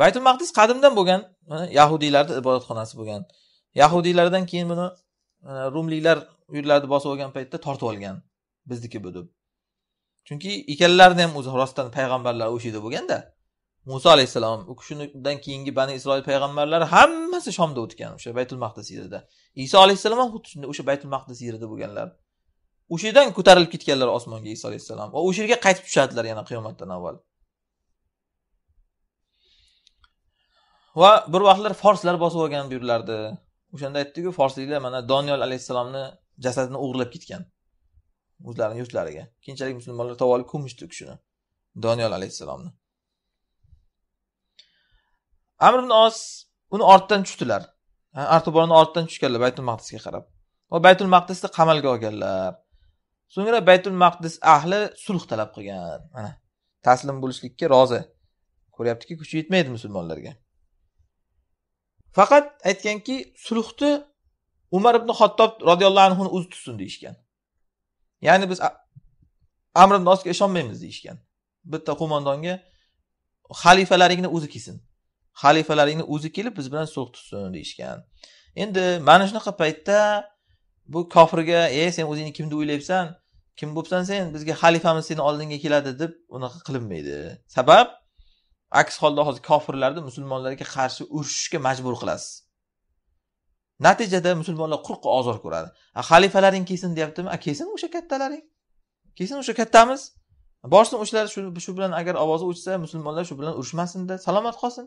baytul maqdis qadimdan bo'lgan yahudiylarni ibodatxonasi bo'lgan yahudiylardan keyin buni rumliklar uylarni bosib olgan paytda tortib olgan bizniki bu deb chunki ikkalalarini ham o'zi rostdan payg'ambarlar o'sha yerda bo'lganda muso alayhissalom u kishidan keyingi bani isroil payg'ambarlari hammasi shomda o'tgan o'sha baytul maqdis yerida iso alayhissalom ham xuddi shunday o'sha baytul maqdis yerida bo'lganlar o'sha yerdan ko'tarilib ketganlar osmonga iso alayhissalom va o'sha yerga qaytib tushadilar yana qiyomatdan avval va bir vaqtlar forslar bosib olgan buyurilardi o'shanda aytdiku forsliklar mana doniyor alayhissalomni jasadini o'g'irlab ketgan o'zlarini yurtlariga keyinchalik musulmonlar topib olib ko'mishdi u kishini doniyor alayhissalomni amr ibn os uni ortdan tushdilar artuborni ortidan tushganlar baytul maqdisga qarab va baytul maqdisni qamalga olganlar so'ngra baytul maqdis ahli sulh talab qilgan mana taslim bo'lishlikka rozi ko'ryaptiki kuchi yetmaydi musulmonlarga faqat aytganki sulhni umar ibn xattob roziyallohu anhuni o'zi tutsin deyishgan ya'ni biz amr ibn osga ishonmaymiz deyishgan bitta qo'mondonga xalifalaringni o'zi kelsin xalifalaringni o'zi kelib biz bilan sulh tutsin deyishgan endi mana shunaqa paytda bu kofirga ey sen o'zingni kimni o'ylayapsan kim bo'libsan sen bizga xalifamiz seni oldingga keladi deb unaqa qilinmaydi sabab aks holda hozir kofirlarni musulmonlarga qarshi urushishga majbur qilasiz natijada musulmonlar quruq ozor ko'radi xalifalaring kelsin deyaptimi kelsin o'sha kattalaring kelsin o'sha kattamiz borsin o'shalar shu bilan agar ovozi o'chsa musulmonlar shu bilan urushmasinda salomat qolsin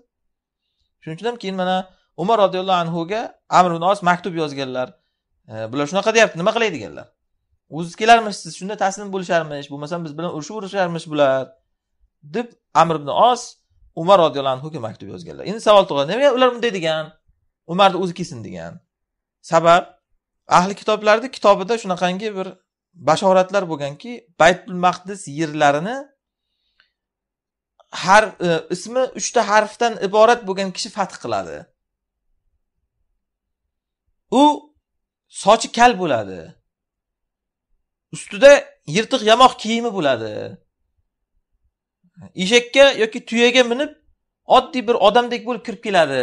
shuning uchun ham keyin mana umar roziyallohu anhuga amr ibn os maktub yozganlar e, bular shunaqa deyapti nima qilay deganlar o'ziz kelarmishsiz shunda taslim bo'lisharmish bo'lmasam biz bilan urushib urisharmish bular deb amr ibn os umar roziyallohu anhuga maktub yozganlar endi savol tug'iladi nimaga ular bunday degan umarni o'zi kelsin degan sabab ahli kitoblarni kitobida shunaqangi bir bashoratlar bo'lganki baytul maqdis yerlarini har e, ismi uchta harfdan iborat bo'lgan kishi fath qiladi u sochi kal bo'ladi ustida yirtiq yamoq kiyimi bo'ladi eshakka yoki tuyaga minib oddiy bir odamdek bo'lib kirib keladi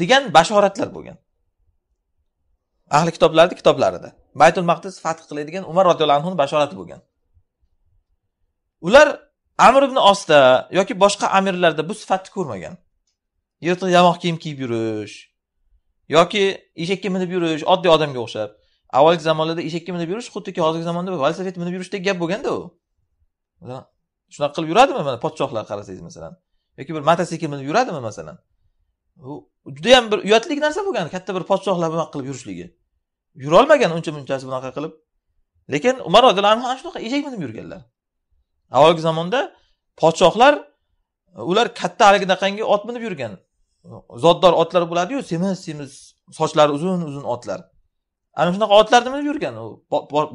degan bashoratlar bo'lgan ahli kitoblarni kitoblarida baytul maqdis fath qiladigan umar roziyallohu anhuni bashorati bo'lgan ular amir ibn osda yoki boshqa amirlarda bu sifatni ko'rmagan yirtiq yamoq kiyim kiyib yurish yoki eshakka minib yurish oddiy odamga o'xshab avvalgi zamonlarda eshakka minib yurish xuddiki hozirgi zamonda velosiped minib yurishdek gap bo'lganda u shunaqa qilib yuradimi mana podshohlar qarasangiz masalan yoki bir motosikl minib yuradimi masalan u judayam bir uyatli narsa bo'lgan katta bir podshohlar bunaqa qilib yurishligi yurolmagan uncha munchasi bunaqa qilib lekin umar roziyallohu anhu ana shunaqa eshak minib yurganlar avvalgi zamonda podshohlar ular katta haliginaqangi ot minib yurgan zotdor otlar bo'ladiyu semiz semiz sochlari uzun uzun otlar ana shunaqa otlarni minib yurgan u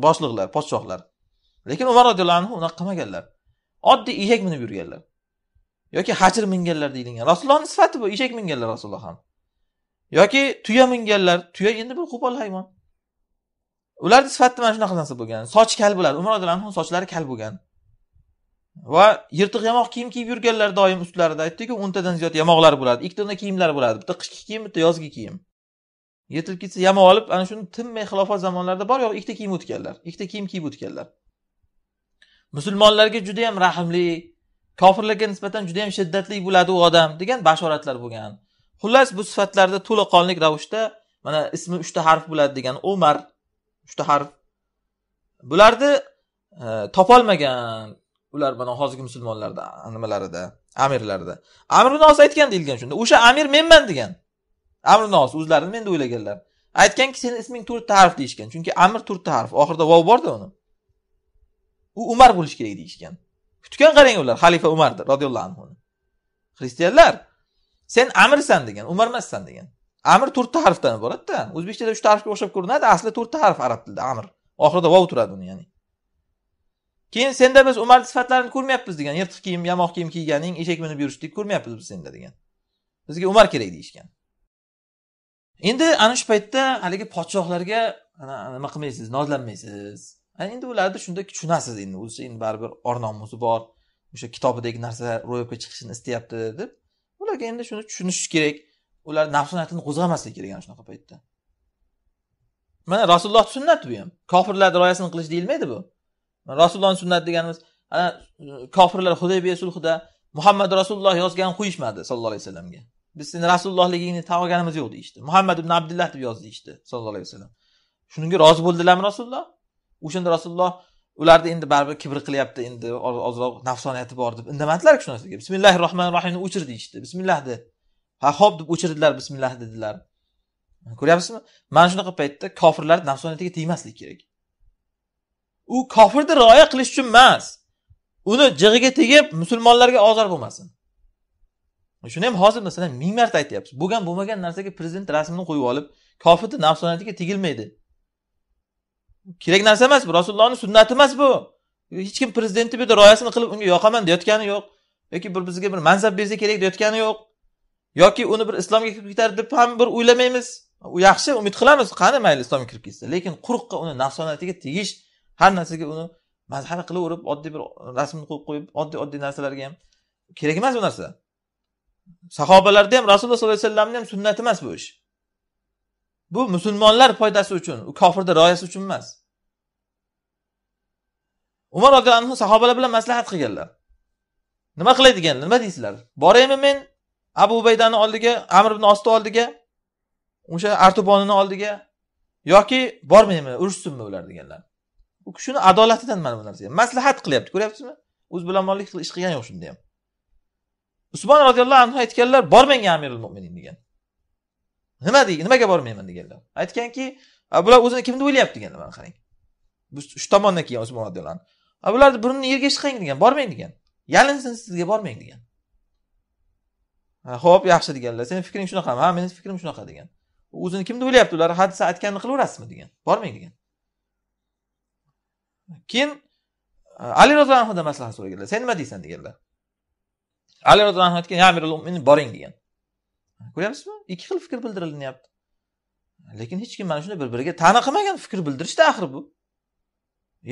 boshliqlar podshohlar lekin umar roziyallohu anhu unaqa qilmaganlar oddiy eshak minib yurganlar yoki hajr minganlar deyilgan rasulullohni sifati bu eshak minganlar rasululloh ham yoki tuya minganlar tuya endi bir qo'pol hayvon ularni sifati mana shunaqa narsa bo'lgan sochi kal bo'ladi umar roziyallohu anhu sochlari kal bo'lgan va yirtiq yamoq kiyim kiyib yurganlar doim ustlarida aytdiku o'ntadan ziyod yamoqlari bo'ladi ikkita kiyimlari bo'ladi bitta qishki kiyim bitta yozgi kiyim yetilib ketsa yamoq olib ana shuni tinmay xilofat zamonlarida bor yo'q ikkita kiyim o'tganlar ikkita kiyim kiyib o'tganlar musulmonlarga juda yam rahmli kofirlarga nisbatan juda yam shiddatli bo'ladi u odam degan bashoratlar bo'lgan xullas bu sifatlarda to'laqonli ravishda mana ismi uchta harf bo'ladi degan umar uchta harf bularni e, topolmagan ular mana hozirgi musulmonlarda nimalarida amirlarda amir nos aytgan deyilgan shunda o'sha amir menman degan amir nos o'zlarini menda o'ylaganlar aytganki seni isming to'rtta harf deyishgan chunki amir to'rtta harf oxirida vov borda uni u umar bo'lishi kerak deyishgan kutgan qarang ular xalifa umardir roziyallohu anhu xristianlar sen amirsan degan umar emassan degan amir to'rtta harfdan iboratda o'zbekchada uchta harfga o'xshab ko'rinadi asli to'rtta harf arab tilida amir oxirida vov turadi uni ya'ni keyin senda biz umar sifatlarini ko'rmayapmiz degan yirtiq kiyim yamoq kiyim kiyganing eshak minib yurishlik ko'rmayapmiz biz senda degan bizga umar kerak deyishgan endi ana shu paytda haligi podshohlarga nima qilmaysiz nozlanmaysiz ana endi ularda shundaki tushunasiz endi o'zi endi baribir or nomusi bor o'sha kitobidagi narsa ro'yobga chiqishini istayapti deb ularga endi shuni tushunish kerak ular nafsunatini qo'zg'amaslik kerak ana shunaqa paytda mana rasulullohni sunnati bu ham kofirlarni rioyasini qilish deyilmaydi bu rasulullohni sunnati deganimiz ana kofirlar hudaybiya sulhida muhammad rasululloh yozgan qo'yishmadi sallallohu alayhi vasallamga biz seni rasulullohligingni tan olganimiz yo'q deyishdi muhammad ibn abdullah deb yoz deyishdi sallallohu alayhi vasallam shunga rozi bo'ldilarmi rasululloh o'shanda rasululloh ularni endi baribir kibr qilyapti endi ozroq nafsoniyati bor deb indamadilar shu narsaga bismillahi rohmanir rohimni o'chir deyishdi bismillah de ha ho'p deb o'chirdilar bismillah dedilar ko'ryapsizmi mana shunaqa paytda kofirlar nafsoniyatiga tegmaslik kerak u kofirni rioya qilish uchun emas uni jig'iga tegib musulmonlarga ozor bo'lmasin shuni ham hozir masalan ming marta aytyapmiz bo'lgan bo'lmagan narsaga prezident rasmini qo'yib olib kofirni nafsoniyatiga tegilmaydi kerak narsa emas bu rasulullohni sunnati emas bu hech kim prezidentni bu yerda rioyasini qilib unga yoqaman deyotgani yo'q yoki bir bizga bir mansab bersa kerak deyotgani yo'q yoki uni bir islomga kirib ketar deb ham bir o'ylamaymiz u yaxshi umid qilamiz qani mayli islomga kirib ketsa lekin quruqqa uni nafsonatiga tegish har narsaga uni mazhara qilaverib oddiy bir rasmni qo'yib qo'yib oddiy oddiy narsalarga ham kerak emas bu narsa sahobalarda ham rasululloh sollallohu alayhi vasallamni ham sunnati emas bu ish bu musulmonlar foydasi uchun u kofirni rioyasi uchun emas umar roziyallohu anhu sahobalar bilan maslahat qilganlar nima qilay deganlar nima deysizlar boraymi men abu ubaydani oldiga amr ibn osni oldiga o'sha artubonini oldiga yoki bormaymi urushsinmi ular deganlar u kishini adolatidan mana bu narsa maslahat qilyapti ko'ryapsizmi o'zi bilamonlik ish qilgani yo'q shunda ham usmon roziyallohu anhu aytganlar bormang amirul mo'minin degan nima deydi nimaga bormayman deganlar aytganki bular o'zini kim deb o'ylayapti degan mana qarang shu tomondan kelgan usmon roziyallohu anhu bularni burnini yerga chiqing degan bormang degan yalinsin sizga bormang degan ho'p yaxshi deganlar seni fikring shunaqami ha meni fikrim shunaqa degan o'zini kim deb o'ylayapti ular desa aytganini qilaverasizmi degan bormang degan keyin ali roziyallohu anhudan maslahat so'raganlar sen nima deysan deganlar ali roziyallohu anhu aytgan ya amirul mo'minin boring degan ko'ryapsizmi ikki xil fikr bildirilyapti lekin hech kim mana shunday bir biriga ta'na qilmagan fikr bildirishda axir bu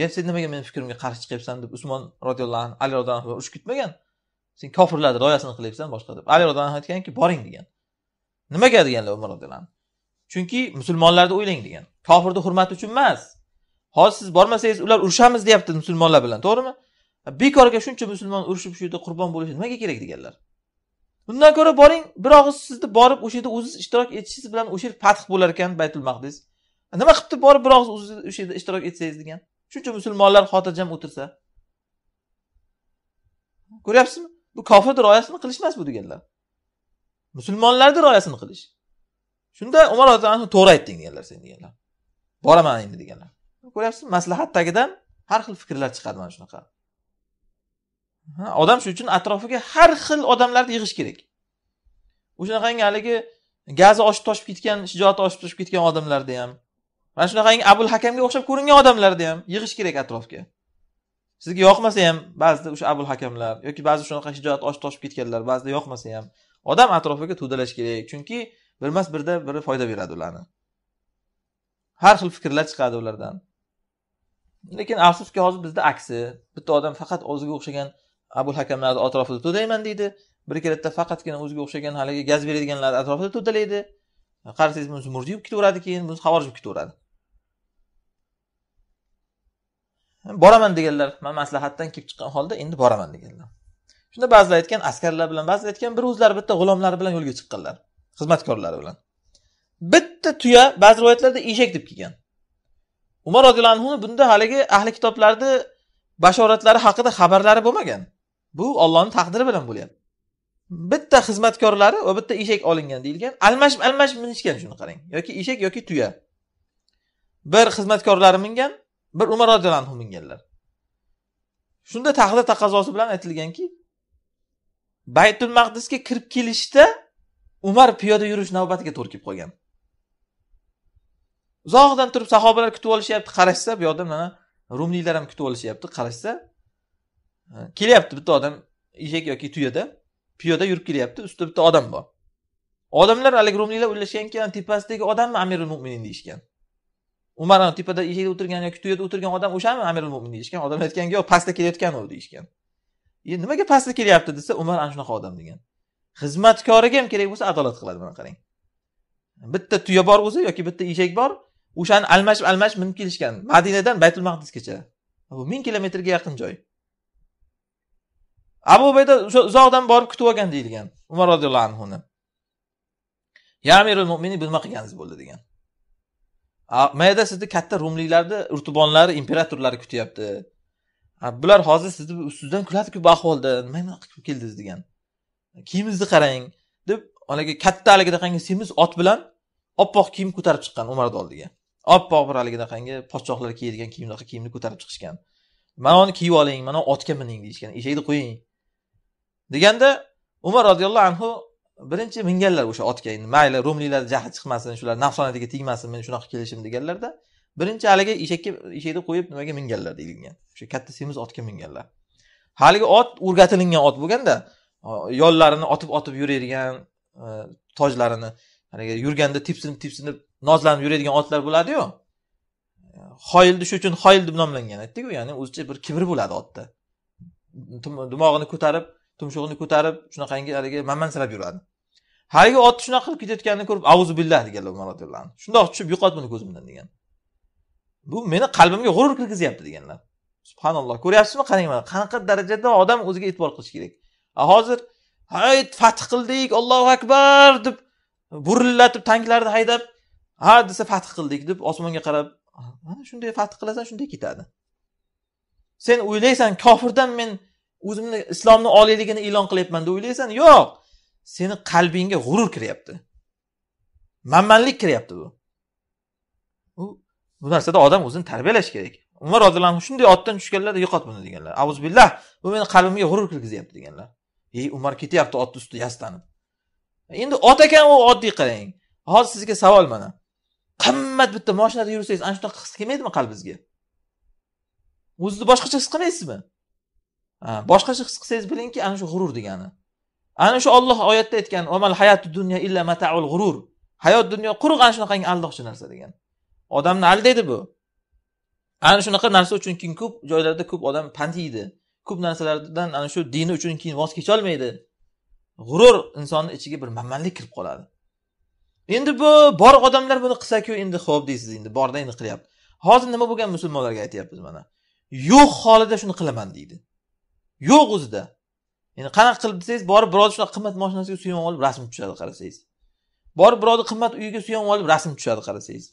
ya sen nimaga meni fikrimga qarshi chiqyapsan deb usmon roziyallohu anhu ali roziyallohu anhu urush kutmagan sen kofirlarni rioyasini qilyapsan boshqa deb ali roziyallohu anhu aytganki boring degan nimaga deganlar umar roziyallohu anhu chunki musulmonlarni o'ylang degan kofirni hurmati uchun emas hozir siz bormasangiz ular urushamiz deyapti musulmonlar bilan to'g'rimi bekorga shuncha musulmon urushib shu yerda qurbon bo'lishi nimaga kerak deganlar undan ko'ra boring bir og'iz sizni borib o'sha yerda o'zingiz ishtirok etishingiz bilan o'sha yer fath bo'lar ekan baytul maqdis nima qilibdi borib bir og'iz o'zingiz o'sha yerda ishtirok etsangiz degan shuncha musulmonlar xotirjam o'tirsa ko'ryapsizmi bu kofirni rioyasini qilish emas bu deganlar musulmonlarni rioyasini qilish shunda umar roziyallohu to'g'ri aytding deganlar sen deganlar boraman endi deganlar ko'ryapsizmi maslahat tagidan har xil fikrlar chiqadi mana shunaqa odam shuning uchun atrofiga har xil odamlarni yig'ish kerak o'shanaqangi haligi gazi oshib toshib ketgan shijoati oshib toshib ketgan odamlarni ham mana shunaqangi abul hakamga o'xshab ko'ringan odamlarni ham yig'ish kerak atrofga sizga yoqmasa ham ba'zida o'sha abul hakamlar yoki ba'zi shunaqa shijoati oshib toshib ketganlar ba'zida yoqmasa ham odam atrofiga to'dalash kerak chunki bilmas birda biri foyda beradi ularni har xil fikrlar chiqadi ulardan lekin afsuski hozir bizda aksi bitta odam faqat o'ziga o'xshagan abu hakamlarni atrofida to'dayman deydi bir ikki faqatgina o'ziga o'xshagan haligi gaz beradiganlar atrofida to'dalaydi qarasangiz bunisi murjiy bo'lib ketaveradi keyin bunisi havorij bo'lib ketaveradi boraman deganlar man maslahatdan kelib chiqqan holda endi boraman deganlar shunda ba'zilar aytgan askarlar bilan ba'zilar aytgan bir o'zlari bitta g'ulomlari bilan yo'lga chiqqanlar xizmatkorlari bilan bitta tuya ba'zi rivoyatlarda eshak deb kelgan umar roziyallohu anhu bunda haligi ahli kitoblarni bashoratlari haqida xabarlari bo'lmagan bu ollohni taqdiri bilan bo'lyapti bitta xizmatkorlari va bitta eshak olingan deyilgan almashib almashib minishgan shuni qarang yoki eshak yoki tuya bir xizmatkorlari mingan bir umar roziyallohu anhu minganlar shunda taqdir taqozosi bilan aytilganki baytul maqdisga kirib kelishda umar piyoda yurish navbatiga to'g'ri kelib qolgan uzoqdan turib sahobalar kutib olishyapti qarashsa bu yoqda mana rumliylar ham kutib olishyapti qarashsa kelyapti bitta odam eshak yoki tuyada piyoda yurib kelyapti ustida bitta odam bor odamlar haligi rumliklar o'ylashganki tepasidagi odammi amirul mo'minin deyishgan umar tepada eshakda o'tirgan yoki tuyada o'tirgan odam o'shami amirul mo'min deyishgan odam aytganki yo'q pastda kelayotgan u deyishgan e, nimaga pastda kelyapti desa umar ana shunaqa odam degan xizmatkoriga ham kerak bo'lsa adolat qiladi mana qarang bitta tuya bor o'zi yoki bitta eshak bor o'shani almashib almashib minib kelishgan madinadan baytul maqdisgacha bu ming kilometrga yaqin joy abu ubayda uzoqdan borib kutib olgan deyilgan umar roziyallohu anhuni ya amirul mo'minin bu nima qilganingiz bo'ldi degan mayda sizni katta rumliklarni urtubonlari imperatorlari kutyapti bular hozir sizni ustingizdan kuladiku bu ahvolda nima qilib keldingiz degan kiyimingizni qarang deb haligi katta haligidaqangi semiz ot bilan oppoq kiyim ko'tarib chiqqan umarni oldiga oppoq bir haligidaqangi podshohlar kiyadigan kiyimdaqa kiyimni ko'tarib chiqishgan mana uni kiyib oling mana otga mining deyishgan eshakni qo'ying deganda umar roziyallohu anhu birinchi minganlar o'sha otga endi mayli rumliklar jahli chiqmasin shular nafsoniyatiga tegmasin men shunaqa kelishim deganlarda birinchi haligi eshakka eshakni qo'yib nimaga minganlar deyilgan o'sha katta semiz otga minganlar haligi ot o'rgatilingan ot bo'lganda yollarini otib otib yuradigan e, tojlarini haligi yurganda tepsinib tepsinib nozlanib yuradigan otlar bo'ladiyu hoyilni shu uchun hoyil deb nomlangan aytdiku ya'ni o'zicha bir kibr bo'ladi otda dimog'ini ko'tarib tumshug'ini ko'tarib shunaqangi haligi mamansirab yuradi haligi otni shunaqa qilib ketayotganini ko'rib auzu billah deganlar umar roziyallohu anhu shundoq tushib yo'qot buni ko'zimdan degan bu meni qalbimga g'urur kirgizyapti deganlar subhanalloh ko'ryapsizmi qarang mana qanaqa darajada odam o'ziga e'tibor qilishi kerak hozir hayt fath qildik ollohu akbar deb burillatib tanklarni haydab ha desa fath qildik deb osmonga qarab mana shunday fath qilasan shunday ketadi sen o'ylaysan kofirdan men o'zimni islomni oliyligini e'lon qilyapman deb o'ylaysan yo'q seni qalbingga g'urur kiryapti manmanlik kiryapti bu u bu narsada odam o'zini tarbiyalash kerak umar roziyallohu anhu shunday otdan tushganlar yo'qot buni deganlar avuz billah bu meni qalbimga g'urur kirgizyapti deganlar ey umar ketyapti otni usti yastanib endi ot ekan u oddiy qarang hozir sizga savol mana qimmat bitta moshinada yursangiz ana shunaqa his kelmaydimi qalbingizga o'zizni boshqacha his qilmaysizmi boshqacha his qilsangiz bilingki ana shu g'urur degani ana shu olloh oyatda aytgan omal hayatu dunyo illa mataul g'urur hayot dunyo quruq ana shunaqangi aldoqchi narsa degan odamni aldaydi bu ana shunaqa narsa uchun keyin ko'p joylarda ko'p odam pantiydi ko'p narsalardan ana shu dini uchun keyin voz kecholmaydi g'urur insonni ichiga bir manmanlik kirib qoladi endi bu bor odamlar buni qilsaku endi ho'p deysiz endi borda endi qilyapti hozir nima bo'lgan musulmonlarga aytyapmiz mana yo'q holida shuni qilaman deydi yo'q o'zida endi qanaqa qilib desangiz borib birovni shunaqa qimmat moshinasiga suyanib olib rasm tushadi qarasangiz borib birovni qimmat uyiga suyanib olib rasm tushadi qarasangiz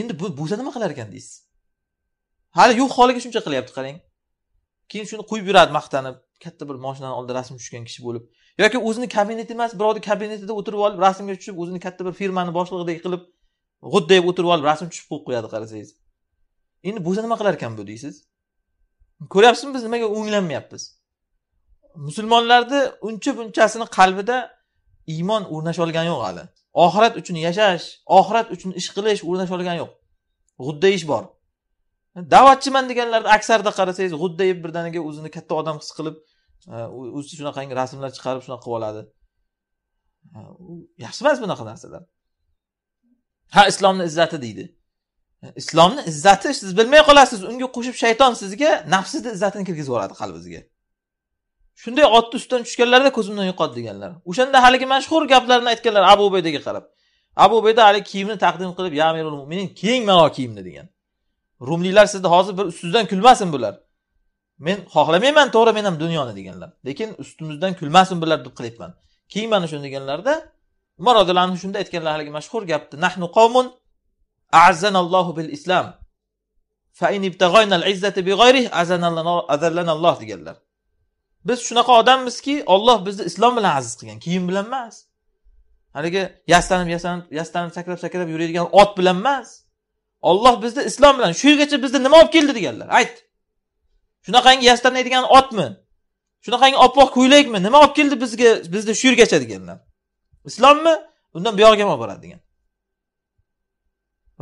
endi bu bo'lsa nima qilar ekan deysiz hali yo'q holiga shuncha qilyapti qarang keyin shuni qo'yib yuradi maqtanib katta bir moshinani oldida rasm tushgan kishi bo'lib yoki o'zini kabineti emas birovni kabinetida o'tirib olib rasmga tushib o'zini katta bir firmani boshlig'idek qilib g'uddayib o'tirib olib rasm tushib qo'yib qo'yadi qarasangiz endi bo'lsa nima qilar ekan bu deysiz ko'ryapsizmi biz nimaga o'nglanmayapmiz musulmonlarni uncha bunchasini qalbida iymon o'rnasha olgani yo'q hali oxirat uchun yashash oxirat uchun ish qilish o'rnasha olgani yo'q ish bor da'vatchiman deganlarni aksarida qarasangiz g'uddayib birdaniga o'zini katta odam his qilib e, o'zi shunaqangi rasmlar chiqarib shunaqa qilib oladi e, yaxshi emas bunaqa narsalar ha islomni izzati deydi islomni izzati siz bilmay qolasiz unga qo'shib shayton sizga nafsizni izzatini kirgizib yuboradi qalbingizga shunday otni ustidan tushganlarda ko'zimdan yo'qoldi deganlar o'shanda haligi mashhur gaplarni aytganlar abu ubaydaga qarab abu ubayda haligi kiyimni taqdim qilib ya amirul mo'minin kiying mana kiyimni degan rumliklar sizni hozir bir ustingizdan kulmasin bular men xohlamayman to'g'ri men ham dunyoni deganlar lekin ustimizdan kulmasin bular deb qilyapman keyin mana shuni deganlarda umar roziyallohu anhu shunda aytganlar haligi mashhur gapni nahnu qavmun azanallohu bil islom فإن deganlar biz shunaqa odammizki olloh bizni islom bilan aziz qilgan kiyim bilan emas haligi yastanib yastanib yastanib sakrab sakrab yuradigan ot bilan emas olloh bizni islom bilan shu yergacha bizni nima olib keldi deganlar ayt shunaqangi yastanadigan otmi shunaqangi oppoq ko'ylakmi nima olib keldi bizga bizni shu yergacha deganlar islommi undan buyog'iga ham olib boradi degan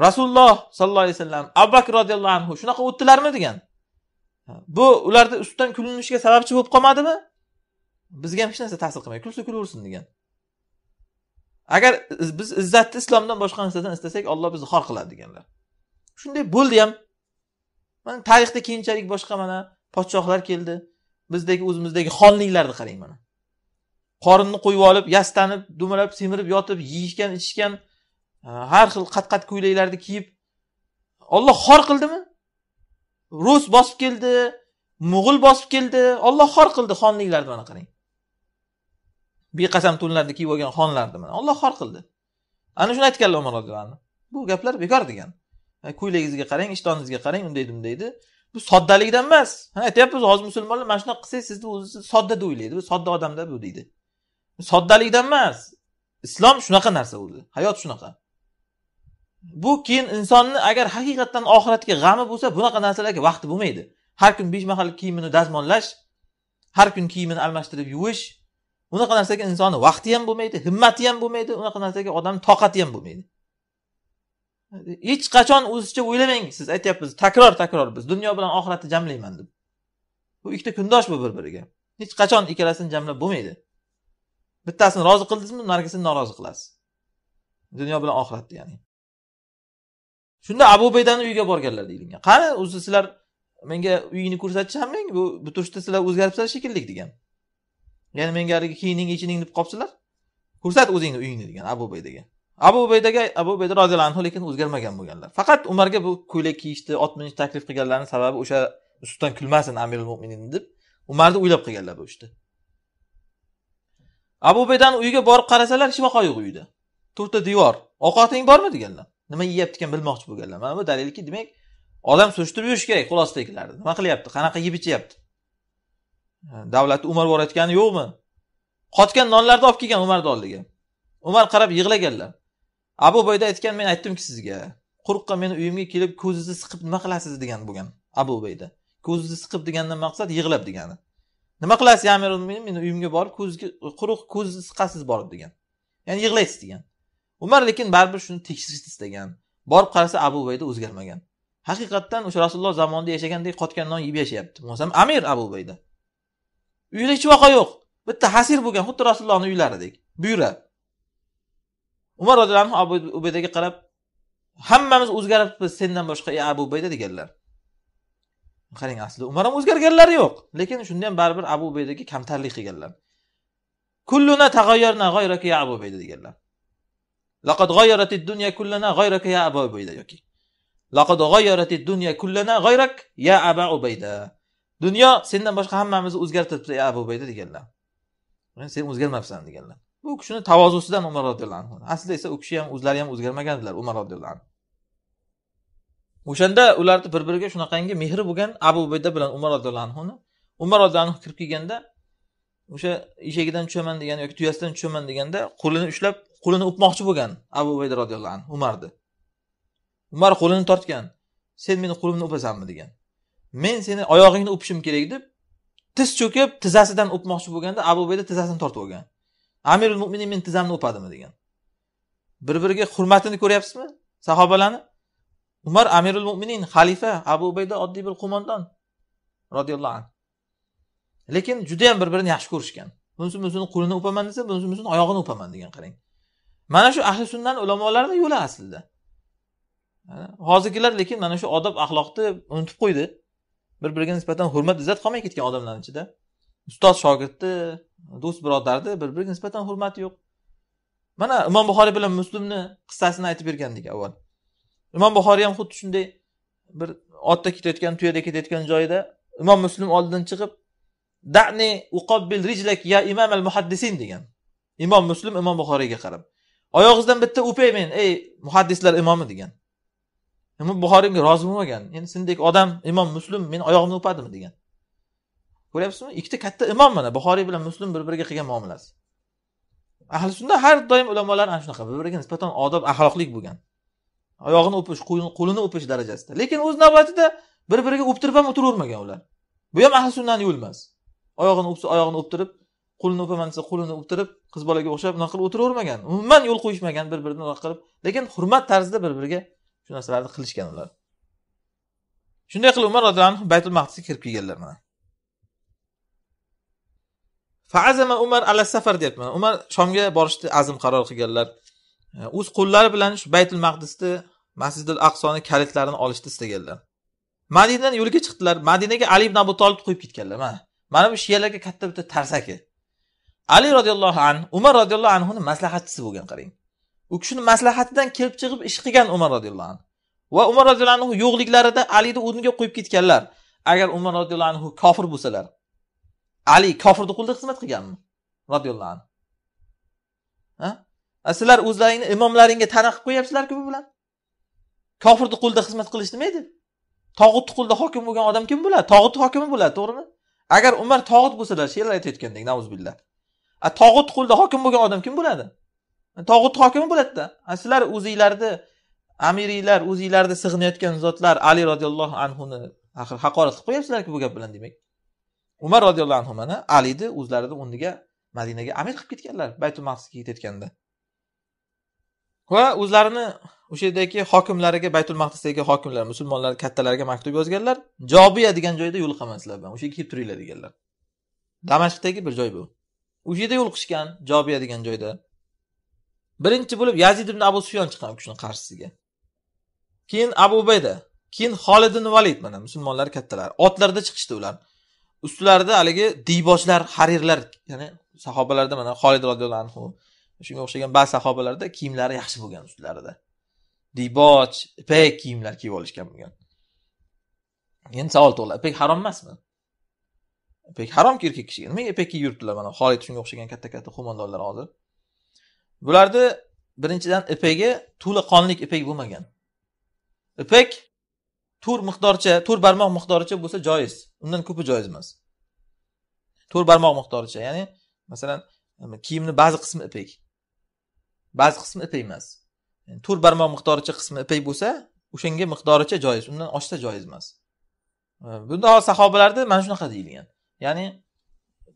rasululloh sollallohu alayhi vasallam abu bakr roziyallohu anhu shunaqa o'tdilarmi degan bu ularni ustidan kulinishiga sababchi bo'lib qolmadimi bizga ham hech narsa ta'sir qilmaydi kulsa kulaversin degan agar biz izzatni islomdan boshqa narsadan istasak olloh bizni xor qiladi deganlar shunday bo'ldi ham mana tarixda keyinchalik boshqa mana podshohlar keldi bizdagi o'zimizdagi xonliklarni qarang mana qorinni qo'yib olib yastanib dumalab semirib yotib yeyishgan ichishgan har xil qat qat ko'ylaklarni kiyib olloh xor qildimi rus bosib keldi mo'g'ul bosib keldi olloh xor qildi xonliklarni mana qarang beqasam to'nlarni kiyib olgan xonlarni mana olloh xor qildi ana shuni aytganlar umar roziyallohu anhu bu gaplar bekor degan ko'ylagingizga qarang ishtoningizga qarang unday bunday bu soddalikdan emas aytyapmiz hozir musulmonlar mana shunaqa qilsangiz sizni o'zingizni sodda deb o'ylaydi bu sodda odamda bu deydi soddalikdan emas islom shunaqa narsa o'zi hayot shunaqa bu keyin insonni agar haqiqatdan oxiratga g'ami bo'lsa bunaqa narsalarga vaqti bo'lmaydi har kun besh mahal kiyimini dazmollash har kun kiyimini almashtirib yuvish bunaqa narsaga insonni vaqti ham bo'lmaydi himmati ham bo'lmaydi unaqa narsaga odamni toqati ham bo'lmaydi hech qachon o'zicha o'ylamang siz aytyapmiz takror takror biz dunyo bilan oxiratni jamlayman deb bu ikkita kundosh bu bir biriga hech qachon ikkalasini jamlab bo'lmaydi bittasini rozi qildingizmi narigisini norozi qilasiz dunyo bilan oxiratni ya'ni shunda abu baydani uyiga borganlar deyilgan qani o'zi sizlar menga uyingni hammang bu bu turishda sizlar o'zgaribsizlar shekilli degan ya'ni menga haligi kiyining ichining deb qolibsizlar ko'rsat o'zingni uyingni degan abu baydaga abu baydaga abu bayda roziyallohu anhu lekin o'zgarmagan bo'lganlar faqat umarga bu ko'ylak kiyishni ot minishni taklif qilganlarini sababi o'sha ustidan kulmasin amir mo'minin deb umarni o'ylab qilganlar bu ishni abu baydani uyiga borib qarasalar hech vaqa yo'q uyda to'rtta devor ovqating bormi deganlar nima yeyapti ekan bilmoqchi bo'lganlar mana bu dalilki demak odam surishtirib yurish kerak ostidagilarni nima qilyapti qanaqa yeb ichyapti davlatni umar borayotgani yo'qmi qotgan nonlarni olib kelgan umarni oldiga umar qarab yig'laganlar abu bayda aytgan men aytdimki sizga quruqqa meni uyimga kelib ko'zingizni siqib nima qilasiz degan bo'lgan abu bayda ko'zingizni siqib degandan maqsad yig'lab degani nima qilasiz amir meni uyimga borib ko'zga quruq ko'zni siqasiz borib degan ya'ni yig'laysiz degan umar lekin baribir shuni tekshirishni istagan borib qarasa abu ubayda o'zgarmagan haqiqatdan o'sha rasululloh zamonida yashagandek qotgan non yeb yashayapti bo'lmasam amir abu ubayda uyida hech voqa yo'q bitta hasir bo'lgan xuddi rasulullohni uylaridek buyra umar roziyallohu anhu abu ubaydaga qarab hammamiz o'zgaribmiz sendan boshqa ey abu ubayda deganlar qarang aslida umar ham o'zgarganlari yo'q lekin shunda ham baribir abu ubaydaga kamtarlik qilganlar kulluna tag'ayyorna g'oyraka ya abu ubayda deganlar laqad g'ayyaratid dunya kullana g'ayraka ya aba ubayda yoki laqad g'ayyaratid dunya kullana g'ayrak ya aba ubayda dunyo sendan boshqa hammamizni o'zgartiribdi ya abu ubayda deganlar yani sen o'zgarmabsan deganlar bu kishini tavozusidan umar roziyallohu anhu aslida esa u kishi ham o'zlari ham o'zgarmagandilar umar roziyallohu anhu o'shanda ularni bir biriga shunaqangi mehri bo'lgan abu ubayda bilan umar roziyallohu anhuni umar roziyallohu anhu kirib kelganda o'sha eshagidan tushaman degan yoki tuyasidan tushaman deganda qo'lini ushlab qo'lini o'pmoqchi bo'lgan abu ubayda roziyallohu anhu umarni umar qo'lini tortgan sen meni qo'limni o'pasanmi degan men seni oyog'ingni o'pishim kerak deb tiz cho'kib tizzasidan o'pmoqchi bo'lganda abu ubayda tizzasini tortib olgan amirul mo'minin meni tizzamni o'padimi degan bir biriga hurmatini ko'ryapsizmi sahobalarni umar amirul mo'minin xalifa abu ubayda oddiy bir qo'mondon roziyallohu anhu lekin judayam bir birini yaxshi ko'rishgan bunisi bunisini qo'lini o'paman desa bunisi bunisini oyog'ini o'paman degan qarang mana shu ahli sunnani ulamolarini yo'li aslida hozirgilar lekin mana shu odob axloqni unutib qo'ydi bir biriga nisbatan hurmat izzat qolmay ketgan odamlarni ichida ustoz shogirdni do'st birodarni bir biriga nisbatan hurmati yo'q mana imom buxoriy bilan muslimni qissasini aytib bergandik avval imom buxoriy ham xuddi shunday bir otda ketayotgan tuyada ketayotgan joyida imom muslim oldidan chiqib dani uqobbil rijlak ya imam al muhaddisin degan imom muslim imom buxoriyga qarab oyog'ingizdan bitta men ey muhaddislar imomi degan imom buxoriyga rozi bo'lmagan endi sendek odam imom muslim meni oyog'imni o'padimi degan ko'ryapsizmi ikkita katta imom mana buxoriy bilan muslim bir biriga qilgan muomalasi ahli sunna har doim ulamolar ana shunaqa bir biriga nisbatan odob axloqlik bo'lgan oyog'ini o'pish qo'lini o'pish darajasida lekin o'z navbatida bir biriga o'ptirib ham o'tiravermagan ular bu ham ahli sunnani yo'li emas oyog'ini o'psa oyog'ini o'ptirib qo'lini o'paman desa qo'lini o'ptirib qiz bolaga o'xshab unaqa qilib o'tiravermagan umuman yo'l qo'yishmagan bir birini unaqa qilib lekin hurmat tarzida bir biriga shu narsalarni qilishgan ular shunday qilib umar roziyallohu anhu baytul maqdisga kirib kelganlar mana faazama umar ala safar mana umar shomga borishni azm qaror qilganlar o'z qo'llari bilan shu baytul maqdisni masjidil aqsoni kalitlarini olishni istaganlar madinadan yo'lga chiqdilar madinaga ali ibn abu tolib qo'yib ketganlar mana mana bu shiyalarga katta bitta tarsaki ali roziyallohu anhu umar roziyallohu anhuni maslahatchisi bo'lgan qarang u kishini maslahatidan kelib chiqib ish qilgan umar roziyallohu anhu va umar roziyallohu anhu yo'qliklarida alini o'rniga qo'yib ketganlar agar umar roziyallohu anhu kofir bo'lsalar ali kofirni qo'lida xizmat qilganmi roziyallohu anhu a sizlar o'zlaringni imomlaringga tana qilib qo'yyapsizlarku bu bilan kofirni qo'lida xizmat qilish nima edi tog'utni qo'lida hokim bo'lgan odam kim bo'ladi tog'utni hokimi bo'ladi to'g'rimi agar umar tog'ut bo'lsalar she'rlar aytayotgandek nauzbillah a tog'ut qo'lida hokim bo'lgan odam kim bo'ladi tog'ut hokimi bo'ladida sizlar o'zinglarni amiriylar o'zinglarni sig'inayotgan zotlar ali roziyallohu anhuni axir haqorat qilib qo'yapsizlarku bu gap bilan demak umar roziyallohu anhu mana alini o'zlarini o'rniga madinaga amir qilib ketganlar baytul maqdisga ketayotganda va o'zlarini o'sha yerdagi hokimlariga baytul maqdisdagi hokimlar musulmonlar kattalariga maktub yozganlar jobiya degan joyda yo'liqaman sizlar bilan o'sha yerga kelib turinglar deganlar damashqdagi bir joy bu yo'l yo'liqishgan jobiya degan joyda birinchi bo'lib yazid ibn abu suyon chiqqan kishini qarshisiga keyin abu bayda keyin xolidin valid mana musulmonlar kattalari otlarda chiqishdi ular ustilarida haligi diyboshlar harirlar ya'ni sahobalarda mana xolid roziyallohu anhu shunga o'xshagan ba'zi sahobalarda kiyimlari yaxshi bo'lgan ustlarida diyboch ipak kiyimlar kiyib olishgan bo'lgan endi savol tug'iladi ipak harom emasmi pek haromki erkak kishiga nimaga peki yuribdilar mana xolid shunga o'xshagan katta katta qo'mondonlar hozir bularni birinchidan ipagi to'la qonlik ipak bo'lmagan ipak to'rt miqdorcha to'rt barmoq miqdoricha bo'lsa joiz undan ko'pi joiz emas to'rt barmoq miqdoricha ya'ni masalan kiyimni ba'zi qismi ipak ba'zi qismi ipak emas yani, to'rt barmoq miqdoricha qismi ipak bo'lsa o'shanga miqdoricha joiz undan oshsa joiz emas bunda sahobalarni mana shunaqa deyilgan ya'ni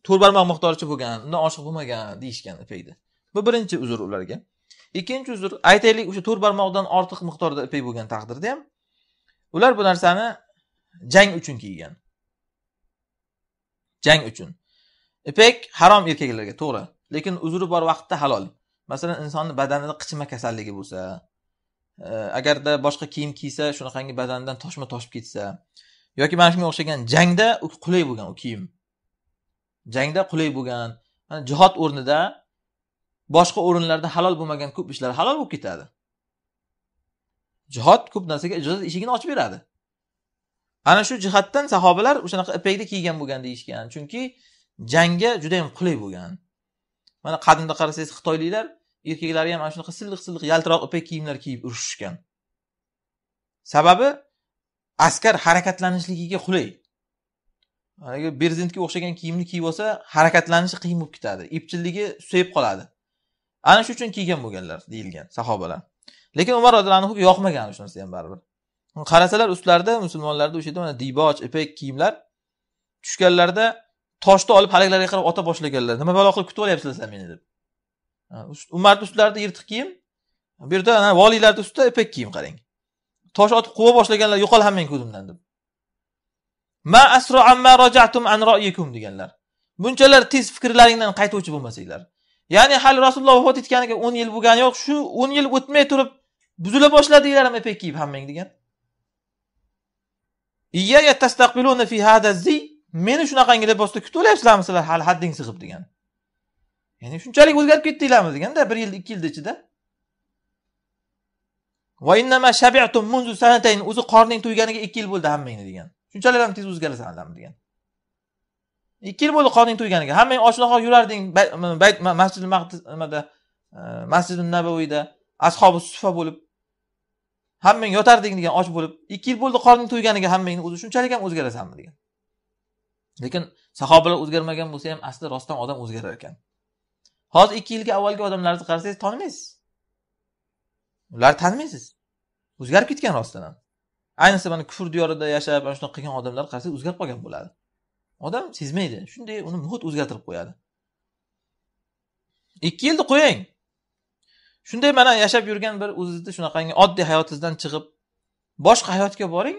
to'rt barmoq miqdoricha bo'lgan undan oshiq bo'lmagan deyishgan ipakni bu birinchi uzr ularga ikkinchi uzr aytaylik o'sha to'rt barmoqdan ortiq miqdorda ipak bo'lgan taqdirda ham ular bu narsani jang uchun kiygan jang uchun ipak harom erkaklarga to'g'ri lekin uzri bor vaqtda halol masalan insonni badanida qichima kasalligi bo'lsa e, agarda boshqa kiyim kiysa shunaqangi badandan toshma toshib ketsa yoki mana shunga o'xshagan jangda u qulay bo'lgan u kiyim jangda qulay bo'lgan jihod o'rnida boshqa o'rinlarda halol bo'lmagan ko'p ishlar halol bo'lib ketadi jihod ko'p narsaga ijozat eshigini ochib beradi ana shu jihatdan sahobalar o'shanaqa ipakda kiygan bo'lgan deyishgan chunki jangga judayam qulay bo'lgan mana qadimda qarasangiz xitoyliklar erkaklari ham ana shunaqa silliq silliq yaltiroq ipak kiyimlar kiyib urushishgan sababi askar harakatlanishligiga qulay haligi berzintga o'xshagan kiyimni kiyib olsa harakatlanishi qiyin bo'lib ketadi epchilligi susayib qoladi ana shu uchun kiygan bo'lganlar deyilgan sahobalar lekin umar roziyallohu anhuga yoqmagan o'sha narsa ham baribir qarasalar ustlarida musulmonlarda o'sha yerda mana diboch ipak kiyimlar tushganlarida toshni olib haliglarga qarab ota boshlaganlar nima balo qilib kutib olyapsizlar sizlar meni deb umarni ustlarida yirtiq kiyim bu yerda voliylarni ustida ipak kiyim qarang tosh otib quva boshlaganlar yo'qol ham meni ko'zimdan deb ma asro amma rojatum an royikum deganlar bunchalar tez fikrlaringdan qaytuvchi bo'lmasanglar ya'ni hali rasululloh vafot etganiga o'n yil bo'lgani yo'q shu o'n yil o'tmay turib buzila boshladinglarmi ipak kiyib hammang degan meni shunaqangi libosda olyapsizlarmi sizlar hali hadding sig'ib degan ya'ni shunchalik o'zgarib ketdinglarmi deganda bir yil ikki yilni ichida o'zi qorning to'yganiga ikki yil bo'ldi hammangni degan shunchalar ham tez o'zgarasan adam degan ikki yil bo'ldi qorning to'yganiga hammang ochloq nahor yurarding bayt masjidi nimada e, masjidi nabaviyda ashobi sufa bo'lib hammang yotarding degan och bo'lib ikki yil bo'ldi qorning to'yganiga hammangni o'zi shunchalik ham o'zgarasanmi degan lekin sahobalar o'zgarmagan bo'lsa ham aslida rostdan odam o'zgarar ekan hozir ikki yilga avvalgi odamlarni qarasangiz tanimaysiz ularni tanimaysiz o'zgarib ketgan rostdan ham ayniqsa mana kufr diyorida yashab mana shunaqa qilgan odamlar qarasa o'zgarib qolgan bo'ladi odam sezmaydi shunday uni muhit o'zgartirib qo'yadi ikki yilni qo'ying shunday mana yashab yurgan bir o'zizni shunaqangi oddiy hayotingizdan chiqib boshqa hayotga boring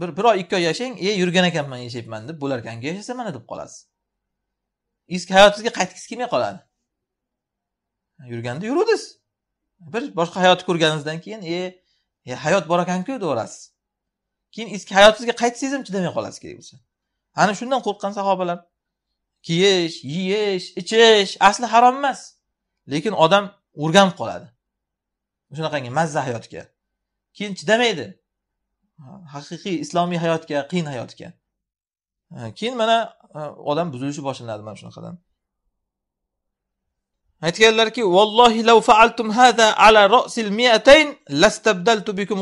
bir bir oy ikki oy yashang e yurgan ekanman yashayapman deb bo'lar ekanga yashasa mana deb qolasiz eski hayotingizga qaytgisi kelmay qoladi yurganda yuruvdiz bir boshqa hayotni ko'rganingizdan keyin e, e hayot bor ekanku devorasiz keyin eski hayotingizga qaytsangiz ham chidamay qolasiz kerak bo'lsa ana shundan qo'rqqan sahobalar kiyish yeyish ichish asli harom emas lekin odam o'rganib qoladi shunaqangi mazza hayotga keyin chidamaydi haqiqiy islomiy hayotga qiyin hayotga keyin mana e, odam buzilishi boshlanadi mana shunaqadan aytganlarki vallohi faaltum ala lastabdaltu bikum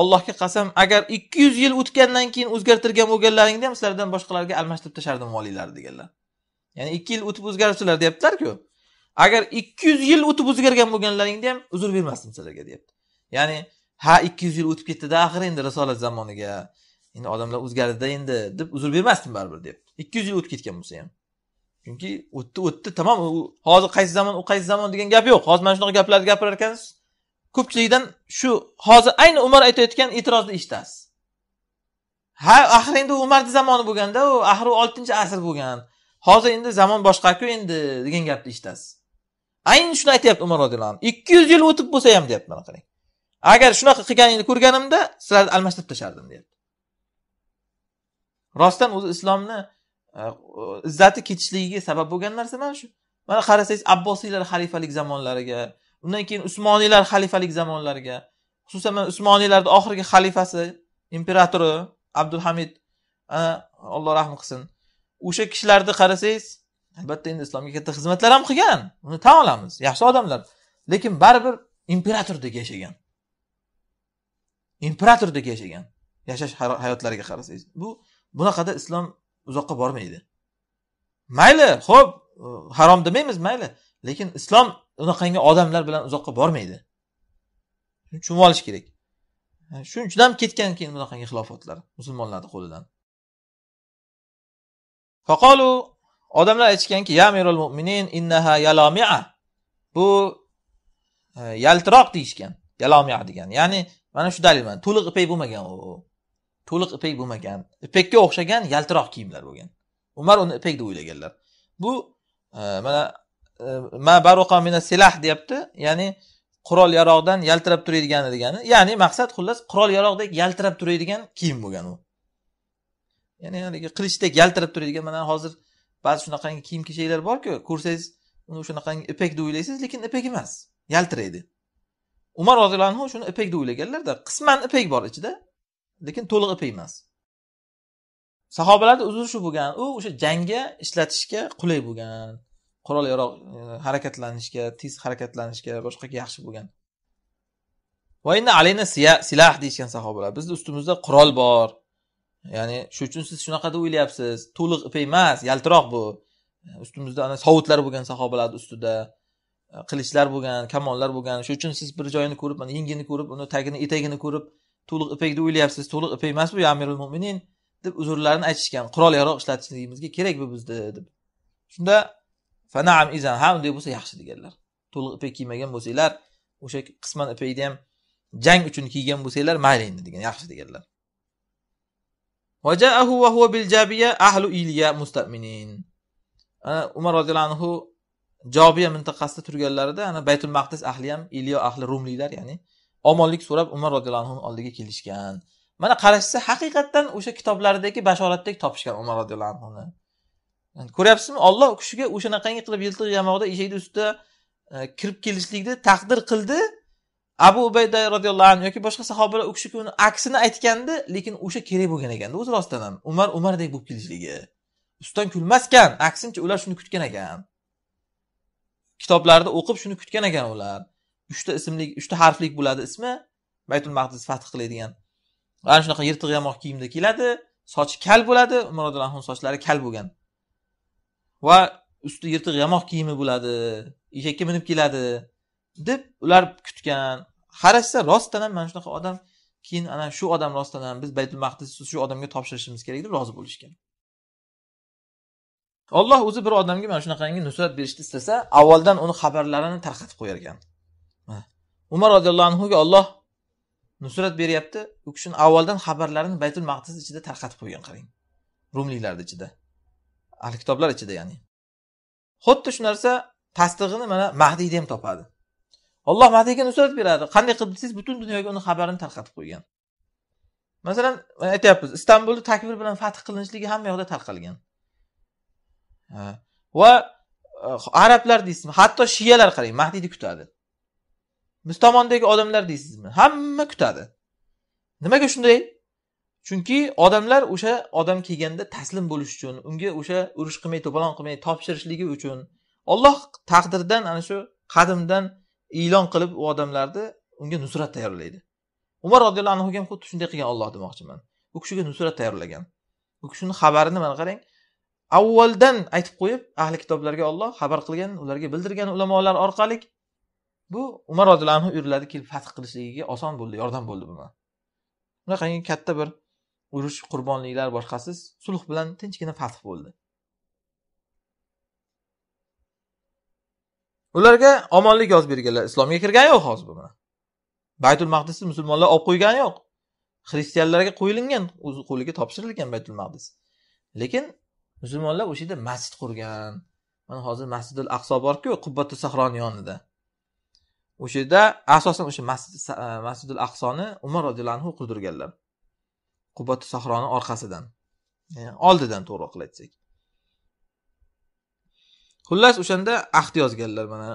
allohga qasam agar 200 yil o'tgandan keyin o'zgartirgan bo'lganlaringni ham sizlardan boshqalarga almashtirib tashardim molinglarni deganlar ya'ni 2 yil o'tib o'zgaribsizlar deyaptilar-ku. agar 200 yil o'tib o'zgargan bo'lganlaringda ham uzr bermasdim sizlarga deyapti ya'ni ha 200 yil o'tib ketdida axir endi risolat zamoniga endi odamlar o'zgardida endi deb uzr bermasdim baribir deyapti 200 yil o'tib ketgan bo'lsa ham chunki o'tdi o'tdi tamom u hozir qaysi zamon u qaysi zamon degan gap yo'q hozir mana shunaqa gaplarni gapirar ekansiz ko'pchilikdan shu hozir ayni umar aytayotgan e'tirozni eshitasiz ha axir endi umarni zamoni bo'lganda u axir u oltinchi asr bo'lgan hozir endi zamon boshqaku endi degan gapni eshitasiz ayni shuni aytyapti umar roziyallohu anhu ikki yuz yil o'tib bo'lsa ham deyapti mana qarang agar shunaqa qilganingni ko'rganimda sizlarni almashtirib tashlardim deyapti rostdan o'zi islomni Э, izzati ketishligiga sabab bo'lgan narsa mana shu mana qarasangiz abbosiylar xalifalik zamonlariga undan keyin usmoniylar xalifalik zamonlariga xususan mana usmoniylarni oxirgi xalifasi imperatori abdulhamid alloh rahm qilsin o'sha kishilarni qarasangiz albatta endi islomga katta xizmatlar ham qilgan uni tan olamiz yaxshi odamlar lekin baribir imperatordek yashagan imperatordek yashagan yashash hayotlariga qarasangiz bu bunaqada islom uzoqqa bormaydi mayli ho'p harom demaymiz mayli lekin islom unaqangi odamlar bilan uzoqqa bormaydi tushunib olish kerak shuning uchun ham ketgan keyin bunaqangi xilofatlar musulmonlarni qo'lidan faqolu odamlar aytishganki ya amirul mo'minin innaha yalomia bu e, yaltiroq deyishgan yalomia degan ya'ni mana shu dalil mana to'liq ipay bo'lmagan u to'liq ipak bo'lmagan ipakka o'xshagan yaltiroq kiyimlar bo'lgan umar uni ipak deb o'ylaganlar bu e, mana e, ma baruqa mina silah deyapti ya'ni qurol yarog'dan yaltirab turadigani degani ya'ni maqsad xullas qurol yarog'dek yaltirab turadigan kiyim bo'lgan u ya'ni haligi qilichdek yaltirab turadigan mana hozir ba'zi shunaqangi kiyim kechaklar borku ko'rsangiz uni shunaqangi ipak deb o'ylaysiz lekin ipak emas yaltiraydi umar roziyallohu anhu shuni ipak deb o'ylaganlarda qisman ipak bor ichida lekin to'liq ip emas sahobalarni uzri shu bo'lgan u o'sha jangga ishlatishga qulay bo'lgan qurol yarog' e, harakatlanishga tez harakatlanishga boshqaga yaxshi bo'lgan silah deyishgan sahobalar bizni ustimizda qurol bor ya'ni shu uchun siz shunaqa deb o'ylayapsiz to'liq ip emas yaltiroq bu ustimizda ana sovutlar bo'lgan sahobalarni ustida e, qilichlar bo'lgan kamonlar bo'lgan shuning uchun siz bir joyini ko'rib mana yengini ko'rib uni tagini etagini ko'rib to'liq ipak deb o'ylayapsiz to'liq ipak emas bu amirul mo'minin deb uzrlarini aytishgan qurol yaroq ishlatishligimizga kerak bu bizda deb shunda fanaam izan ha unday bo'lsa yaxshi deganlar to'liq ipak kiymagan bo'lsanglar o'sha qisman ipakni ham jang uchun kiygan bo'lsanglar mayli endi degan yaxshi deganlar umar roziyallohu anhu jobiya mintaqasida turganlarida ana baytul maqdis ahli ham iliyo ahli rumliklar ya'ni omonlik so'rab umar roziyallohu anhuni oldiga kelishgan mana qarashsa haqiqatdan o'sha kitoblardagi bashoratdek topishgan umar roziyallohu anhuni yani ko'ryapsizmi olloh u kishiga o'shanaqangi qilib yiltiq yamoqda eshakni ustida e, kirib kelishlikni taqdir qildi abu ubayda roziyallohu anhu yoki boshqa sahobalar u kishiga uni aksini aytgandi lekin o'sha kerak bo'lgan ekanda o'zi rostdan ham umar umardek bo'lib kelishligi ustidan kulmasgan aksincha ular shuni kutgan ekan kitoblarni o'qib shuni kutgan ekan ular uchta ismlik uchta harflik bo'ladi ismi baytul maqdis fath qiladigan ana shunaqa yirtiq yamoq kiyimda keladi sochi kal bo'ladi umar roziyallohu sochlari kal bo'lgan va usti yirtiq yamoq kiyimi bo'ladi eshakka minib keladi deb ular kutgan qarashsa rostdan ham mana shunaqa odam keyin ana shu odam rostdan ham biz baytul maqdisni shu odamga topshirishimiz kerak deb rozi bo'lishgan olloh o'zi bir odamga mana shunaqangi nusrat berishni istasa avvaldan uni xabarlarini tarqatib qo'yar ekan umar roziyallohu anhuga olloh nusrat beryapti u kishini avvaldan xabarlarini baytul maqdis ichida tarqatib qo'ygan qarang rumliklarni ichida ahli kitoblar ichida ya'ni xuddi shu narsa tasdig'ini mana mahdiyda ham topadi olloh mahdiyga nusrat beradi qanday qilib desangiz butun dunyoga uni xabarini tarqatib qo'ygan masalan aytyapmiz istanbulni takbir bilan fath qilinishligi hamma yoqda tarqalgan va e, arablar deysizmi hatto shiyalar qarang mahdiyni kutadi biz tomondagi odamlar deysizmi hamma kutadi nimaga shunday chunki odamlar o'sha odam kelganda taslim bo'lish uchun unga o'sha urush qilmay to'polon qilmay topshirishligi uchun olloh taqdirdan ana shu qadimdan e'lon qilib u odamlarni unga nusrat tayyorlaydi umar roziyallohu anhu ham xuddi shunday qilgan olloh demoqchiman u kishiga nusrat tayyorlagan u kishini xabarini mana qarang avvaldan aytib qo'yib ahli kitoblarga olloh xabar qilgan ularga bildirgan ulamolar orqali bu umar roziyallohu anhu uyuriladi kelib fath qilishligiga oson bo'ldi yordam bo'ldi bu unaqangi katta bir urush qurbonliklar boshqasiz sulh bilan tinchgina fath bo'ldi ularga omonlik yozib berganlar islomga kirgan yo'q hozir bu baytul maqdisni musulmonlar olib qo'ygani yo'q xristianlarga qo'yilingan o'zi qo'liga topshirilgan baytul maqdis lekin musulmonlar o'sha yerda masjid qurgan mana hozir masjidul aqso borku qubbatu sahroni yonida yerda asosan o'sha e, masjidul ahsoni umar roziyallohu anhu qurdirganlar qubati sahroni orqasidan oldidan to'g'riroq aytsak xullas o'shanda ahd yozganlar mana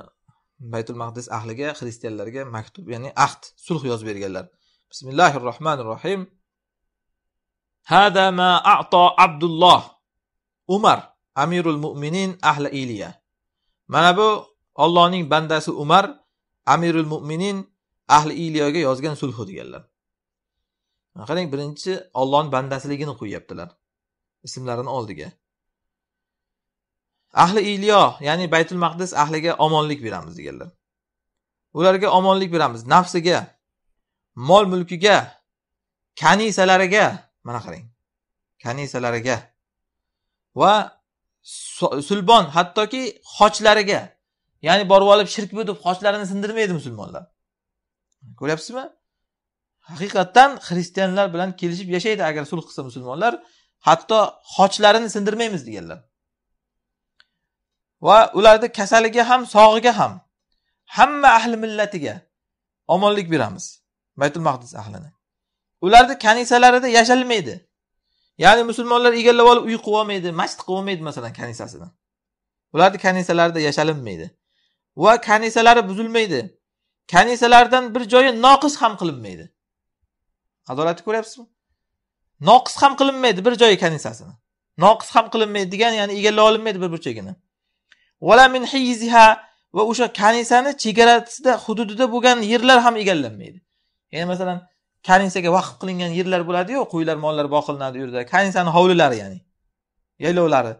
baytul maqdis ahliga xristianlarga maktub ya'ni ahd sulh yozib berganlar bismillahi rohmanir rohim hada ma ato abdulloh umar amirul mo'minin ahli iliya mana bu ollohning bandasi umar amirul mo'minin ahli iliyoga yozgan sulhu deganlar qarang birinchi ollohni bandasiligini qo'yyaptilar ismlarini oldiga ahli iliyo ya'ni baytul maqdis ahliga omonlik beramiz deganlar ularga omonlik beramiz nafsiga mol mulkiga kanisalariga mana qarang kanisalariga va sulbon hattoki xochlariga ya'ni borib olib shirk bu deb qoshlarini sindirmaydi musulmonlar ko'ryapsizmi haqiqatdan xristianlar bilan kelishib yashaydi agar sulh qilsa musulmonlar hatto xochlarini sindirmaymiz deganlar va ularni kasaliga ham sog'iga ham hamma ahli millatiga omonlik beramiz baytul maqdis ahlini ularni kanisalarida yashalmaydi ya'ni musulmonlar egallab olib uy qilib olmaydi masjid qilib olmaydi masalan kanisasini ularni kanisalarida yashalinmaydi va kanisalari buzilmaydi kanisalardan bir joyi noqis ham qilinmaydi adolatni ko'ryapsizmi noqis ham qilinmaydi bir joyi kanisasini noqis ham qilinmaydi degani ya'ni egallab olinmaydi bir burchagini vala min hiziha va o'sha kanisani chegarasida hududida bo'lgan yerlar ham egallanmaydi ya'ni masalan kanisaga vaqf qilingan yerlar bo'ladiyu qo'ylar mollar boqilinadi u yerda kanisani hovlilari ya'ni yaylovlari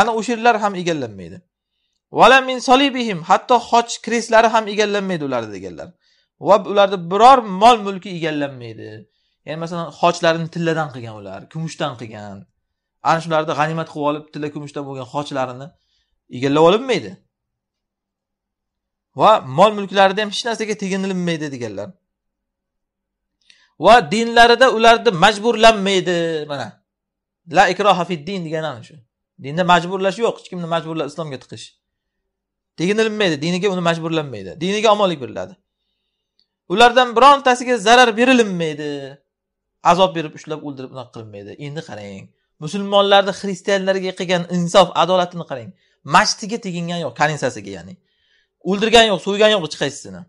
ana o'sha yerlar ham egallanmaydi vala min solibihim hatto xoch krestlari ham egallanmaydi ularni deganlar va ularni biror mol mulki egallanmaydi ya'ni masalan xochlarni tilladan qilgan ular kumushdan qilgan ana shularni g'animat qilib olib tilla kumushdan bo'lgan xochlarini egallab olinmaydi va mol mulklarida ham hech narsaga teginilmaydi deganlar va dinlarida ularni majburlanmaydi mana la ikroha fid din degani ana shu dinda majburlash yo'q hech kimni majburlab islomga tiqish teginilmaydi diniga uni majburlanmaydi diniga omonlik beriladi ulardan birontasiga zarar berilinmaydi azob berib ushlab o'ldirib unaqa qilinmaydi endi qarang musulmonlarni xristianlarga qilgan insof adolatini qarang masjidiga tegingan yo'q kaninsasiga ya'ni o'ldirgan yo'q so'ygan yo'q hech qaysisini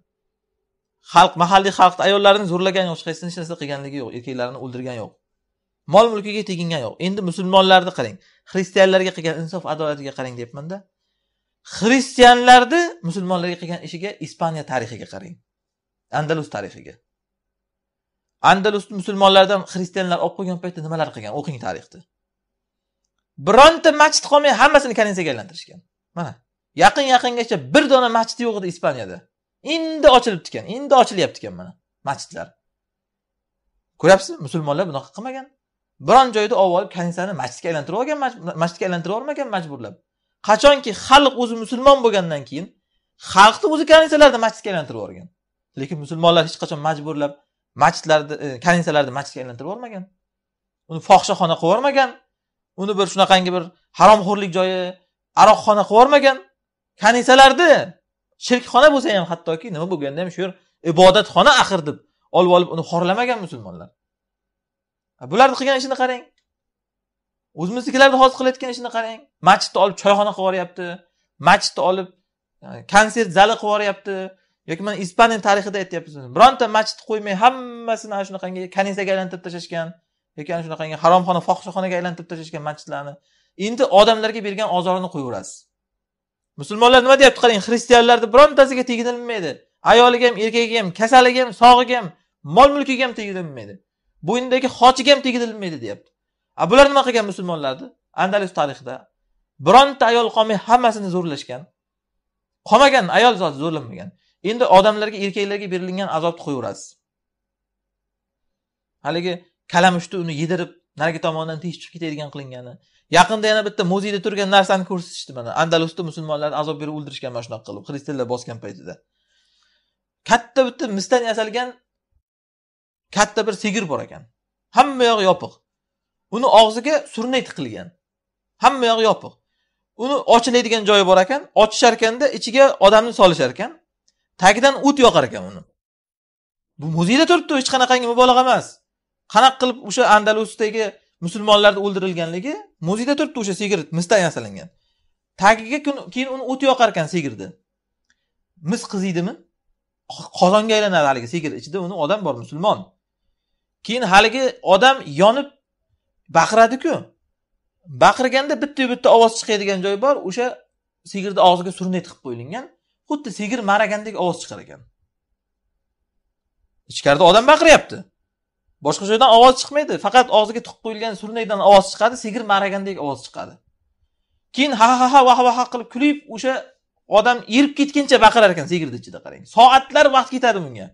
xalq mahalliy xalqni ayollarini zo'rlagan yo'q hech qaysisini hech narsa qilganligi yo'q erkaklarini o'ldirgan yo'q mol mulkiga tegingan yo'q endi musulmonlarni qarang xristianlarga qilgan insof adolatiga qarang deyapmanda xristianlarni musulmonlarga qilgan ishiga ispaniya tarixiga qarang andalus tarixiga andalusni musulmonlardan xristianlar olib qo'ygan paytda nimalar qilgan o'qing tarixni bironta masjid qolmay hammasini kanisaga aylantirishgan mana yaqin yaqingacha bir dona masjid yo'q edi ispaniyada endi ochilibdi endi ochilyapti ekan mana masjidlar ko'ryapsizmi musulmonlar bunaqa qilmagan biron joyda olib olib kanisani masjidga aylantirib olgan masjidga aylantirib yubormagan majburlab qachonki xalq o'zi musulmon bo'lgandan keyin xalqni o'zi kanisalarda masjidga aylantirib yuborgan lekin musulmonlar hech qachon majburlab masjidlarni e, kanisalarni masjidga aylantirib yubormagan uni fohishaxona qilib yubormagan uni bir shunaqangi bir haromxo'rlik joyi aroqxona qilib yubormagan kanisalarni shirkxona bo'lsa ham hattoki nima bo'lganda ham shu yer ibodatxona axir deb olib olib uni xorlamagan musulmonlar bularni qilgan ishini qarang o'zimiznikilarni hozir qilayotgan ishini qarang masjidni olib choyxona qilib yuboryapti masjidni olib e, konsert zali qilib yuboryapti yoki mana ispaniya tarixida aytyapmiz bironta masjidni qo'ymay hammasini ana shunaqangi kanisaga aylantirib tashlashgan yoki ana shunaqangi haromxona fohishaxonaga aylantirib tashlashgan masjidlarni endi odamlarga bergan ozorini qo'yaverasiz musulmonlar nima deyapti qarang xristianlarni birontasiga teginilmaydi ayoliga ham erkagiga ham kasaliga ham sog'iga ham mol mulkiga ham teginilmaydi bo'ynidagi xochiga ham teginilmaydi deyapti a bular nima qilgan musulmonlarni andalus tarixida bironta ayol qolmay hammasini zo'rlashgan qolmagan ayol zot zo'rlanmagan endi odamlarga erkaklarga berilgan azobni qo'yaverasiz haligi kalamushni uni yedirib narigi tomondan teshib chiqib ketadigan qilingani yaqinda yana bitta muzeyda turgan narsani ko'rsatishdi mana andalusda musulmonlarni azob berib o'ldirishgan mana shunaqa qilib xristianlar bosgan paytida katta bitta misdan yasalgan katta bir sigir bor ekan hamma yog'i yopiq uni og'ziga surnay tiqilgan hamma yog'i yopiq uni ochiladigan joyi bor ekan ochishar ekanda ichiga odamni solishar ekan tagidan o't yoqar ekan uni bu muzeyda turibdi hech qanaqangi mubolag'a emas qanaqa qilib o'sha andalusdagi musulmonlarni o'ldirilganligi muzeyda turibdi o'sha sigir misdan yasalingan tagiga keyin uni o't yoqar ekan sigirni mis qiziydimi qozonga aylanadi haligi sigir ichida uni odam bor musulmon keyin haligi odam yonib baqiradiku baqirganda bitta bitta ovoz chiqadigan joy bor o'sha sigirni og'ziga surnet qilib qo'yilgan xuddi sigir maragandek ovoz chiqar ekan ichkarida odam baqiryapti boshqa joydan ovoz chiqmaydi faqat og'ziga tiqib qo'yilgan surnaydan ovoz chiqadi sigir maragandek ovoz chiqadi keyin ha ha ha vah vah qilib kulib o'sha odam erib ketguncha baqirar ekan sigirni ichida qarang soatlar vaqt ketadi bunga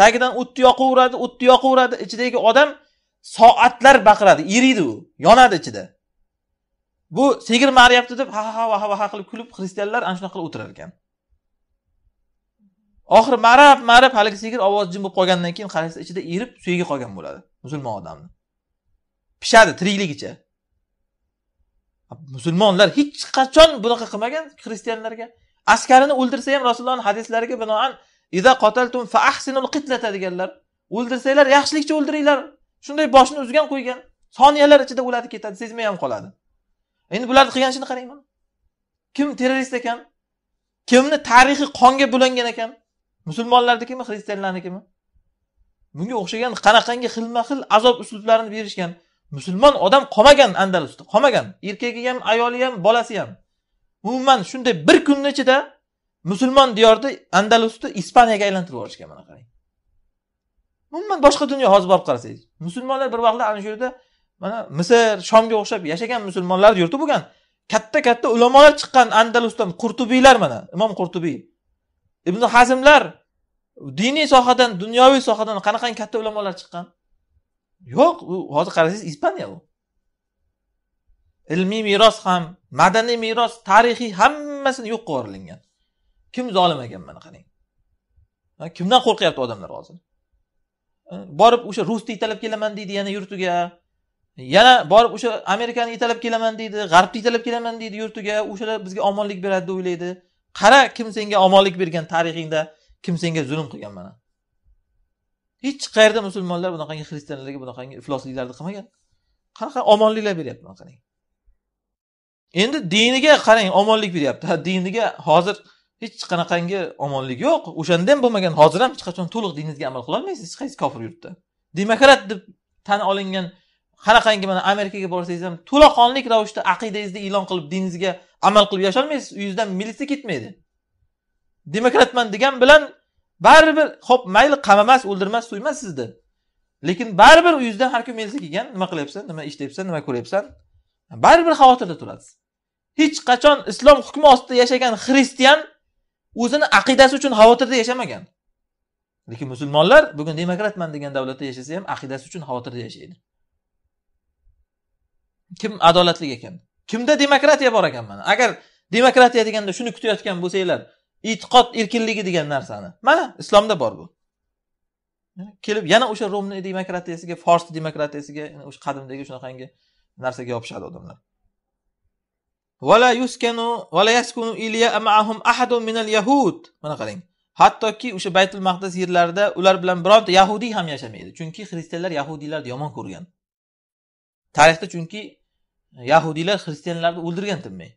tagidan o'tni yoqaveradi o'tni yoqaveradi ichidagi odam soatlar baqiradi eriydi u yonadi ichida bu sigir mariyapti deb ha ha vaha vaha qilib kulib xristianlar ana shunaqa qilib o'tirar ekan oxiri marab marab haligi sigir ovozi jim bo'lib qolgandan keyin qarasa ichida erib suyagi qolgan bo'ladi musulmon odamni pishadi tirikligicha musulmonlar hech qachon bunaqa qilmagan xristianlarga askarini o'ldirsa ham rasulullohni hadislariga binoan deganlar o'ldirsanglar yaxshilikcha o'ldiringlar shunday boshini uzgan qo'ygan soniyalar ichida o'ladi ketadi sezmay ham qoladi endi bularni qilgan ishini qarang mana kim terrorist ekan kimni tarixi qonga bulangan ekan musulmonlarnikimi xristianlarnikimi bunga o'xshagan qanaqangi xilma xil azob uslublarini berishgan musulmon odam qolmagan andalusda qolmagan erkagi ham ayoli ham bolasi ham umuman shunday bir kunni ichida musulmon diyorni andalusni ispaniyaga aylantirib yuborishgan mana qarang umuman boshqa dunyo hozir borib qarasangiz musulmonlar bir vaqtlar ana shu yerda mana misr shomga o'xshab yashagan musulmonlar yurti bo'lgan katta katta ulamolar chiqqan andalusdan qurtubiylar mana imom qurtubiy ibn hazmlar diniy sohadan dunyoviy sohadan qanaqangi katta ulamolar chiqqan yo'q u hozir qarasangiz ispaniya u ilmiy meros ham madaniy meros tarixiy hammasini yo'q qilib yuborilgan kim zolim ekan mana qarang kimdan qo'rqyapti odamlar hozir borib o'sha rusni italab kelaman deydi yana yurtiga yana borib o'sha amerikani italab kelaman deydi g'arbni italab kelaman deydi yurtiga o'shalar bizga omonlik beradi deb o'ylaydi qara kim senga omonlik bergan tarixingda kim senga zulm qilgan mana hech qayerda musulmonlar bunaqangi xristianlarga bunaqangi iflosliklarni qilmagan qanaqa omonliklar beryapti mana qarang endi diniga qarang omonlik beryapti diniga hozir hech qanaqangi omonlik yo'q o'shanda ham bo'lmagan hozir ham hech qachon to'liq diningizga amal qilolmaysiz hech qaysi kofir yurtda demokrat deb tan olingan qanaqangi mana amerikaga borsangiz ham to'laqonli ravishda aqidangizni e'lon qilib diningizga amal qilib yasholmaysiz uyingizdan militsiya ketmaydi demokratman degan bilan baribir ho'p mayli qamamas o'ldirmas so'ymas sizni lekin baribir uyingizdan har kuni militsiya kelgan nima qilyapsan nima ishlayapsan nima ko'ryapsan baribir xavotirda turasiz hech qachon islom hukmi ostida yashagan xristian o'zini aqidasi uchun xavotirda yashamagan lekin musulmonlar bugun demokratman degan davlatda yashasa ham aqidasi uchun xavotirda yashaydi kim adolatli ekan kimda demokratiya bor ekan mana agar demokratiya deganda shuni kutayotgan bo'lsanglar e'tiqod erkinligi degan narsani mana islomda bor bu kelib yana o'sha rumni demokratiyasiga fors demokratiyasiga o'sha qadimdagi shunaqangi narsaga yopishadi odamlar mana qarang hattoki o'sha baytul maqdis yerlarida ular bilan bironta yahudiy ham yashamaydi chunki xristianlar yahudiylarni yomon ko'rgan tarixda chunki yahudiylar xristianlarni o'ldirgan tinmay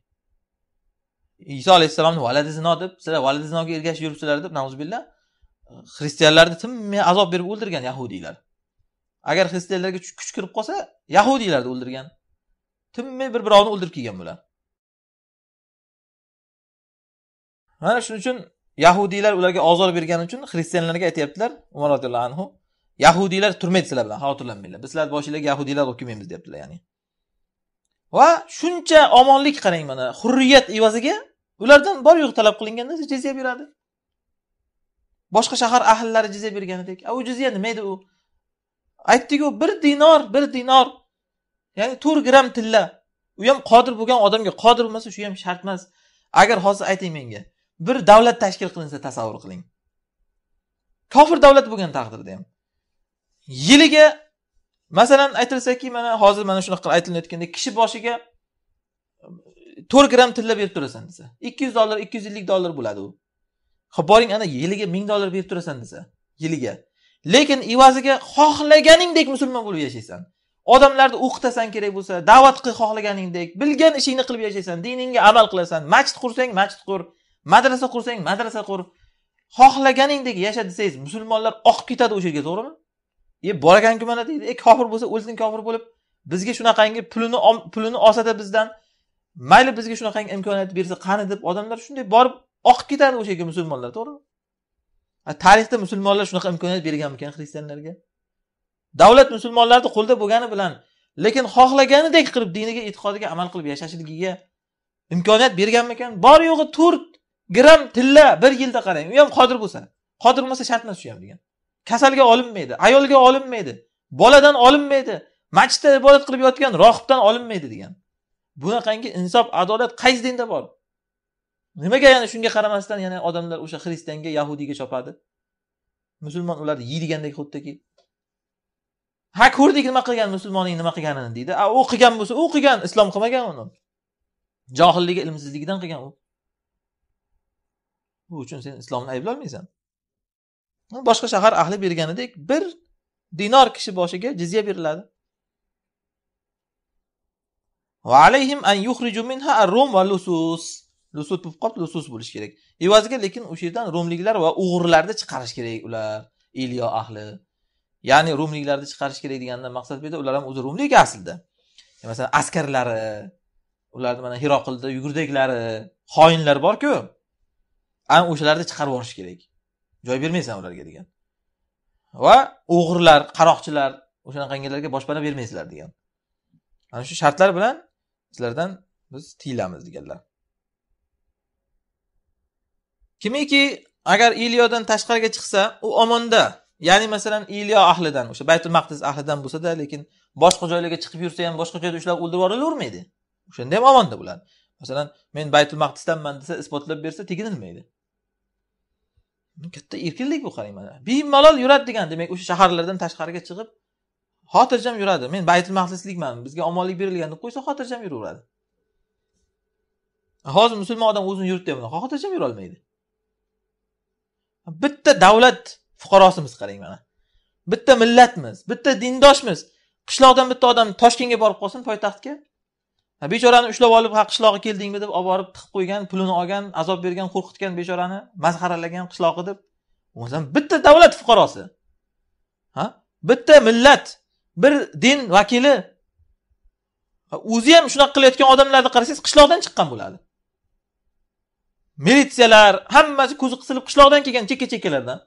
iso alayhissalomni valadi zino deb sizlar valadi zinoga ergashib yuribsizlar deb nazubillah xristianlarni tinmay azob berib o'ldirgan yahudiylar agar xristianlarga kuch kirib qolsa yahudiylarni o'ldirgan tinmay bir birovni o'ldirib kelgan bular mana shuning uchun yahudiylar ularga ozor bergani uchun xristianlarga aytyaptilar umar roziyallohu anhu yahudiylar turmaydi sizlar bilan xavotirlanmanglar biz sizlarni boshinglarga yahudiylar urib kelmaymiz deyaptilar ya'ni va shuncha omonlik qarang mana hurriyat evaziga ulardan bor yo'q talab qilinganda jizya beradi boshqa shahar ahllari jizya berganidek u jizya nima edi u aytdiku bir dinor bir dinor ya'ni to'rt gramm tilla u ham qodir bo'lgan odamga qodir bo'lmasa shu ham shart emas agar hozir ayting menga bir davlat tashkil qilinsa tasavvur qiling kofir davlat bo'lgan taqdirda ham yiliga masalan aytilsaki mana hozir mana shunaqa aytilayotgandek kishi boshiga to'rt gramm tilla berib turasan desa ikki yuz dollar ikki yuz ellik dollar bo'ladi u ho boring ana yiliga ming dollar berib turasan desa yiliga lekin evaziga xohlaganingdek musulmon bo'lib yashaysan odamlarni o'qitasan kerak bo'lsa da'vat qil xohlaganingdek bilgan ishingni qilib yashaysan diningga amal qilasan masjid qursang masjid qur madrasa qursang madrasa qur xohlaganingdek yasha desangiz musulmonlar oqib ketadi o'sha yerga to'g'rimi e boraganku mana deydi e kofir bo'lsa o'lsin kofir bo'lib bizga shunaqangi pulini pulini olsada bizdan mayli bizga shunaqangi imkoniyat bersa qani deb odamlar shunday borib oqib ketadi o'sha yerga musulmonlar to'g'rimi tarixda musulmonlar shunaqa imkoniyat berganmikan xristianlarga davlat musulmonlarni qo'lida bo'lgani bilan lekin xohlaganidek qilib diniga e'tiqodiga amal qilib yashashligiga imkoniyat berganmikan bor yo'g'i to'rt gram tilla bir yilda qarang u ham qodir bo'lsa qodir bo'lmasa shart emas shu ham degan kasalga olinmaydi ayolga olinmaydi boladan olinmaydi masjidda ibodat qilib yotgan rohibdan olinmaydi degan bunaqangi insof adolat qaysi dinda bor nimaga yana shunga qaramasdan yana odamlar o'sha xristianga yahudiyga chopadi musulmon ularni yeydigandek xuddiki ha ko'rdik nima qilgan musulmonning nima qilganini deydi a u qilgan bo'lsa u qilgan islom qilmagan uni johilligi ilmsizligidan qilgan u bu uchun sen islomni ayblolmaysan boshqa shahar ahli berganidek bir dinor kishi boshiga jizya beriladi alayhim an minha rum lusus lusut bo'lib lusus bo'lishi kerak evaziga lekin o'sha yerdan rumliklar va o'g'irlarni chiqarish kerak ular ilyo ahli ya'ni rumliklarni chiqarish kerak degandan maqsad bu yerda ular ham o'zi rumlik aslida e, masalan askarlari ularni mana hiroqilda yugurdaklari xoinlar borku ana o'shalarni chiqarib yuborish kerak joy bermaysan ularga degan va o'g'rilar qaroqchilar o'shanaqangilarga boshpana bermaysizlar degan ana shu shartlar bilan sizlardan biz tiyilamiz deganlar kimiki agar iliyodan tashqariga chiqsa u omonda ya'ni masalan iliyo ahlidan o'sha baytul maqdis ahlidan bo'lsada lekin boshqa joylarga chiqib yursa ham boshqa joyda ushlab o'ldirib yuborilavermaydi o'shanda ham omonda bular masalan men baytul maqdisdanman desa isbotlab bersa teginilmaydi katta erkinlik bu qarang mana bemalol yuradi degan demak o'sha shaharlardan tashqariga chiqib xotirjam yuradi men baytul maqdislikman bizga omonlik berilgan deb qo'ysa xotirjam yuraveradi hozir musulmon odam o'zini yurtida bunaqa xotirjam yurolmaydi bitta davlat fuqarosimiz qarang mana bitta millatmiz bitta dindoshmiz qishloqdan bitta odam toshkentga borib qolsin poytaxtga bechorani ushlab olib ha qishlog'iga keldingmi deb olib borib tiqib qo'ygan pulini olgan azob bergan qo'rqitgan bechorani masxaralagan qishlog'i deb o'zan bitta davlat fuqarosi ha bitta millat bir din vakili o'zi ham shunaqa qilayotgan odamlarni qarasangiz qishloqdan chiqqan bo'ladi militsiyalar hammasi ko'zi qisilib qishloqdan kelgan chekka chekkalardan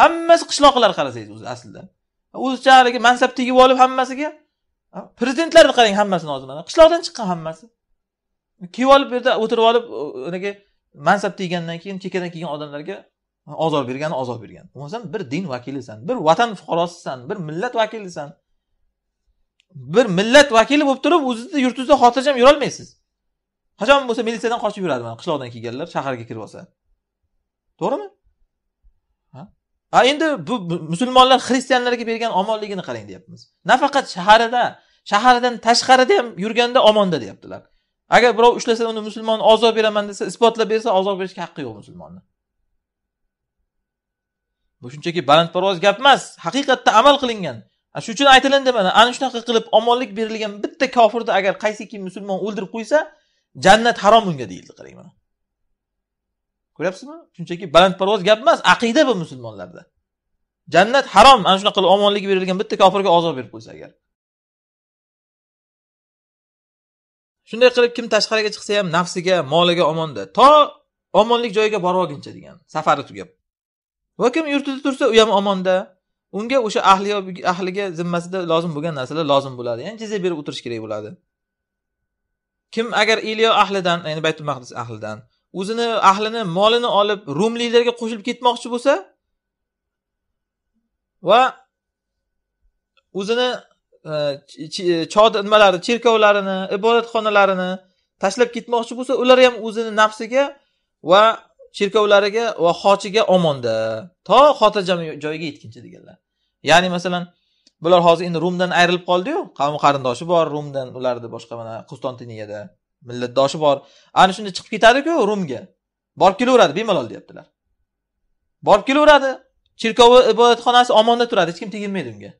hammasi qishloqlar qarasangiz o'zi aslida o'zicha haligi mansab tegib olib hammasiga prezidentlarni qarang hammasini hozir mana qishloqdan chiqqan hammasi kiyib olib bu yerda o'tirib olib anaqa mansab yegandan keyin chekkadan kelgan odamlarga ozor bergani ozor bergan bo'lmasam bir din vakilisan bir vatan fuqarosisan bir millat vakilisan bir millat vakili bo'lib turib o'zizni yurtingizda xotirjam yurolmaysiz qachon bo'lsa militsiyadan qochib yuradi mana qishloqdan kelganlar shaharga kirib olsa to'g'rimi a endi bu musulmonlar xristianlarga bergan omonligini qarang deyapmiz nafaqat shaharida shahardan tashqarida ham yurganda omonda deyaptilar agar birov ushlasa uni musulmonni ozor beraman desa isbotlab bersa ozor berishga haqqi yo'q musulmonni bu shunchaki balandparvoz gap emas haqiqatda amal qilingan shuning uchun aytilindi mana ana shunaqa qilib omonlik berilgan bitta kofirni agar qaysiki musulmon o'ldirib qo'ysa jannat harom unga deyildi qarang mana ko'ryapsizmi shunchaki balandparvoz gap emas aqida bu musulmonlarda jannat harom ana shunaqa qilib omonlik berilgan bitta kofirga ozor berib qo'ysa agar shunday qilib kim tashqariga chiqsa ham nafsiga moliga omonda to omonlik joyiga borib olguncha degan safari tugab va kim yurtida tursa u ham omonda unga o'sha ahli ahliga zimmasida lozim bo'lgan narsalar lozim bo'ladi ya'ni jizya berib o'tirish kerak bo'ladi kim agar ilyo ahlidan ya'ni baytul mahdis ahlidan o'zini ahlini molini olib rumliklarga qo'shilib ketmoqchi bo'lsa va o'zini e, e, chod nimalari cherkovlarini ibodatxonalarini tashlab ketmoqchi bo'lsa ular ham o'zini nafsiga va cherkovlariga va xochiga omonda to xotirjam joyiga yetguncha deganlar ya'ni masalan bular hozir endi rumdan ayrilib qoldiyu qavmi qarindoshi bor rumdan ularni boshqa mana qustontiniyada millatdoshi bor ana shunda chiqib ketadiku rumga borib kelaveradi bemalol deyaptilar borib kelaveradi cherkovi ibodatxonasi omonda turadi hech kim teginmaydi unga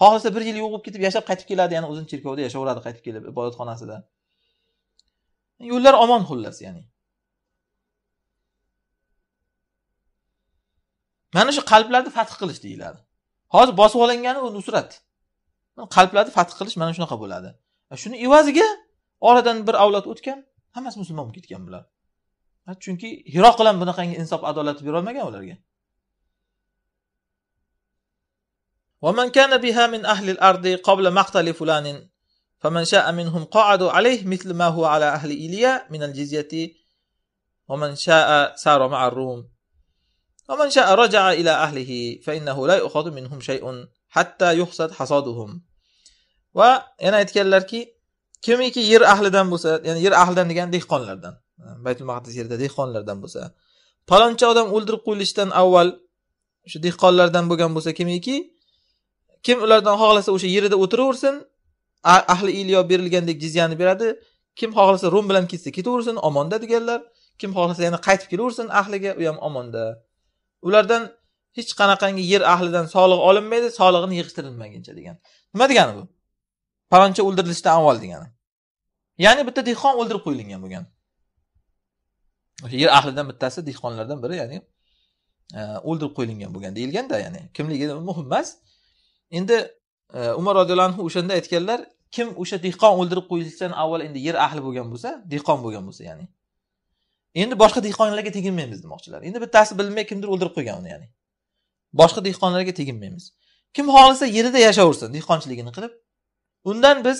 xohlasa bir yil yo'q bo'lib ketib yashab qaytib keladi yana o'zini cherkovida yashayveradi qaytib kelib ibodatxonasida yo'llar omon xullas ya'ni mana shu qalblarni fath qilish deyiladi hozir bosib olingani u nusrat qalblarni fath qilish mana shunaqa bo'ladi shuni evaziga oradan bir avlod o'tgan hammasi musulmon bo'lib ketgan bular chunki hiroq bilan bunaqangi insof adolat berolmagan ularga ومن كان بها من أهل الأرض قبل مقتل فلان فمن شاء منهم قعدوا عليه مثل ما هو على أهل إيليا من الجزية ومن شاء سار مع الروم ومن شاء رجع إلى أهله فإنه لا يؤخذ منهم شيء حتى يحصد حصادهم وأنا أتكلم لك kimiki yer ahlidan bo'lsa ya'ni yer ahlidan degani dehqonlardan baytul maqdis yerida dehqonlardan bo'lsa palonchi odam o'ldirib qo'yilishidan avval o'sha dehqonlardan bo'lgan bo'lsa kimiki kim ulardan xohlasa o'sha yerida o'tiraversin ahli ilyo berilgandek jizyani beradi kim xohlasa rum bilan ketsa ketaversin omonda deganlar kim xohlasa yana qaytib kelaversin ahliga u ham omonda ulardan hech qanaqangi yer ahlidan solig' olinmaydi solig'ini yig'ishtirilmaguncha degan nima degani bu Parancha o'ldirilishdan avval degani ya'ni bitta dehqon o'ldirib qo'yilgan bo'lgan o'sha yer ahlidan bittasi dehqonlardan biri ya'ni e, o'ldirib qo'yilgan bo'lgan deyilganda ya'ni kimligi muhim emas endi e, umar roziyallohu anhu o'shanda aytganlar kim o'sha dehqon o'ldirib qo'yilishdan avval endi yer ahli bo'lgan bo'lsa dehqon bo'lgan bo'lsa ya'ni endi boshqa dehqonlarga teginmaymiz demoqchilar endi bittasi bilmay kimdir o'ldirib qo'ygan uni ya'ni boshqa dehqonlarga teginmaymiz kim xohlasa yerida yashaversin dehqonchiligini qilib undan biz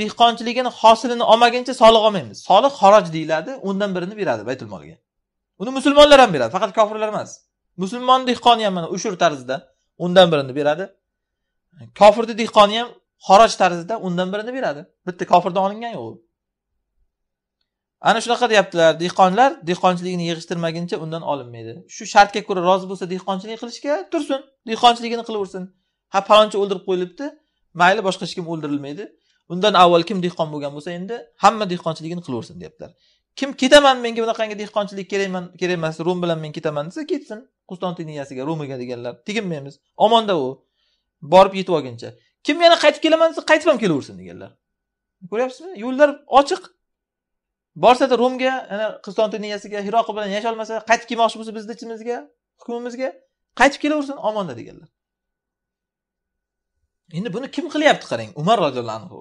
dehqonchiligini hosilini olmaguncha soliq olmaymiz soliq xoroj deyiladi o'ndan birini beradi baytul molga uni musulmonlar ham beradi faqat kofirlar emas musulmon dehqoni ham mana ushur tarzida o'ndan birini beradi kofirni dehqoni ham xoroj tarzida o'ndan birini beradi bitta kofirdan olingan yo'q u ana shunaqa deyaptilar dehqonlar dehqonchiligini yig'ishtirmaguncha undan olinmaydi shu shartga ko'ra rozi bo'lsa dehqonchilik qilishga tursin dehqonchiligini qilaversin ha palonchi o'ldirib qo'yilibdi mayli boshqa hech kim o'ldirilmaydi undan avval kim dehqon bo'lgan bo'lsa endi hamma dehqonchiligini qilaversin deyaptilar kim ketaman menga bunaqangi dehqonchilik kerakman kerak emas rum bilan men ketaman desa ketsin qustantiniyasiga rumiga deganlar teginmaymiz omonda u borib yetib olguncha kim yana qaytib kelaman desa qaytib ham kelaversin deganlar ko'ryapsizmi yo'llar ochiq borsada rumga ana qistantiniyasiga hiroqi bilan yasholmasa qaytib kelmoqchi bo'lsa bizni ichimizga hukmimizga qaytib kelaversin omonda deganlar endi buni kim qilyapti qarang umar roziyallohu anhu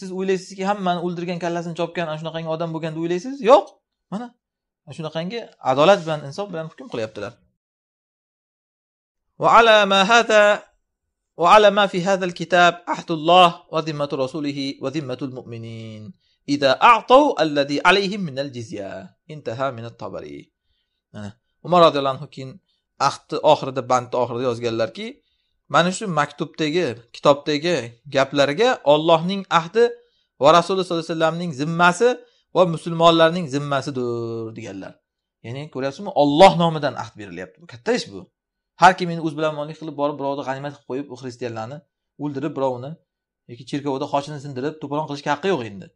siz o'ylaysizki hammani o'ldirgan kallasini chopgan ana shunaqangi odam bo'lgan deb o'ylaysiz yo'q mana ana shunaqangi adolat bilan insof bilan hukm qilyaptilar وعلى ما هذا وعلى ما في هذا الكتاب عهد الله وذمة رسوله وذمة المؤمنين إذا أعطوا الذي عليهم من الجزية انتهى من الطبري عمر رضي الله عنه كين ahdi oxirida bandni oxirida yozganlarki mana shu maktubdagi kitobdagi gaplarga ollohning ahdi va rasululloh sollallohu alayhi vasallamning zimmasi va musulmonlarning zimmasidir deganlar ya'ni ko'ryapsizmi olloh nomidan ahd berilyapti bu katta ish bu har kim endi o'zbilarmonlik qilib borib birovni g'animat qilib qo'yib xristianlarni o'ldirib birovni yoki cherkovda xochini sindirib to'polon qilishga haqqi yo'q endi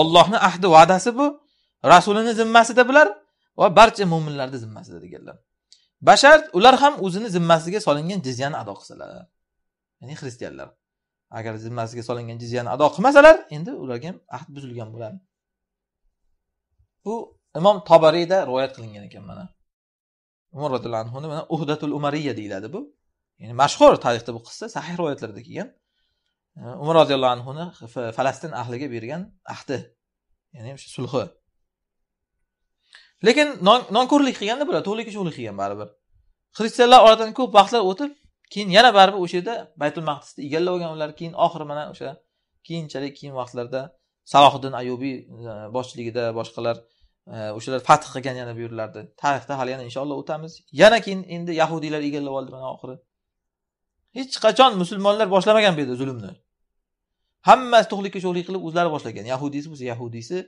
ollohni ahdi va'dasi bu rasulini zimmasida bular va barcha mo'minlarni zimmasida deganlar bashar ular ham o'zini zimmasiga solingan jizyani ado qilsalar ya'ni xristianlar agar zimmasiga solingan jizyani ado qilmasalar endi ularga ham ahd buzilgan bo'ladi bu imom tobariyda rivoyat qilingan ekan mana umar roziyallohu anhuni mana uhdatul umariya deyiladi bu ya'ni mashhur tarixda bu qissa sahih rivoyatlarda kelgan umar roziyallohu anhuni falastin ahliga bergan ahdi ya'ni o'sha sulhi lekin nonko'rlik qilganda bo'ladi to'qlikka cho'g'lik qilgan baribir xristianlar oradan ko'p vaqtlar o'tib keyin yana baribir o'sha yerda baytul maqdisni egallab olgan ular keyin oxiri mana o'sha keyinchalik keyin vaqtlarda salohiddin ayubiy e, boshchiligida boshqalar e, o'shalar fath qilgan yana bu yerlarni tarixda hali yana inshaalloh o'tamiz yana keyin endi yahudiylar egallab oldi mana oxiri hech qachon musulmonlar boshlamagan bu yerda zulmni hammasi to'qlikka sho'xlik qilib o'zlari boshlagan yahudiysi bo'lsa yahudiysi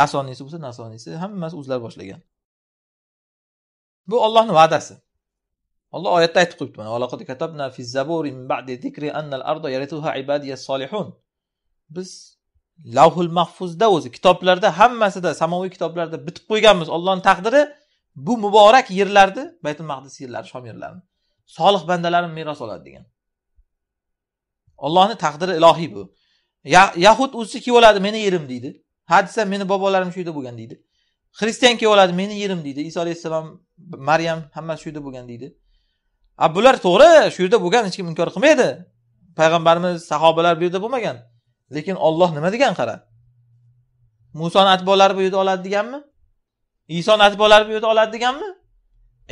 nasoniysi bo'lsa nasoniysi hammasi o'zlari boshlagan bu ollohni va'dasi olloh oyatda aytib qo'yibdi mana biz lavhul mahfuzda o'zi kitoblarda hammasida samoviy kitoblarda bitib qo'yganmiz ollohni taqdiri bu muborak yerlarni baytul maqdis yerlari shom yerlarini solih bandalarim meros oladi degan ollohni taqdiri ilohiy bu yahud o'zi kelib oladi meni yerim deydi ha desa meni bobolarim shu yerda bo'lgan deydi xristian kelib oladi meni yerim deydi iso alayhissalom maryam hammasi shu yerda bo'lgan deydi a bular to'g'ri shu yerda bo'lgan hech kim inkor qilmaydi payg'ambarimiz sahobalar bu yerda bo'lmagan lekin olloh nima degan qara musoni atbolari bu yerda oladi deganmi isoni atbolari bu yerda oladi deganmi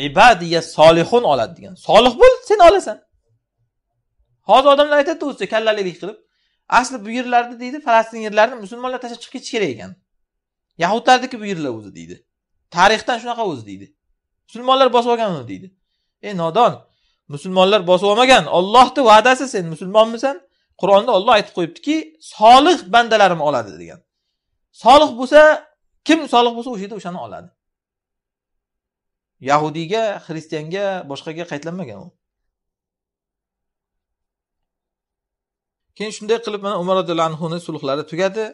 ibadiya solihun oladi degan solih bo'l sen olasan hozir odamlar aytadi o'zicha kallalilik qilib asli bu yerlarni deydi falastin yerlarini musulmonlar tashlab chiqib ketishi kerak ekan yahudlarniki bu yerlar o'zi deydi tarixdan shunaqa o'zi deydi musulmonlar bosib olgan uni deydi ey nodon musulmonlar bosib olmagan ollohni va'dasi sen musulmonmisan qur'onda olloh aytib qo'yibdiki solih bandalarim oladi degan solih bo'lsa kim solih bo'lsa o'sha yerda o'shani oladi yahudiyga xristianga boshqaga qaytlanmagan u keyin shunday qilib mana umar roziyallohu anhuni sulhlari tugadi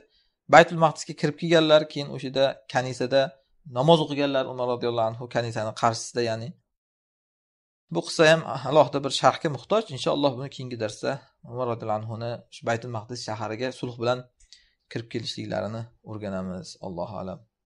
baytul mahdisga kirib kelganlar keyin o'sha yerda kanisada namoz o'qiganlar umar roziyallohu anhu kanisani qarshisida ya'ni bu qissa ham alohida bir sharhga muhtoj inshaalloh buni keyingi darsda umar roziyallohu anhuni shu baytul mahdis shahariga sulh bilan kirib kelishliklarini o'rganamiz allohu alam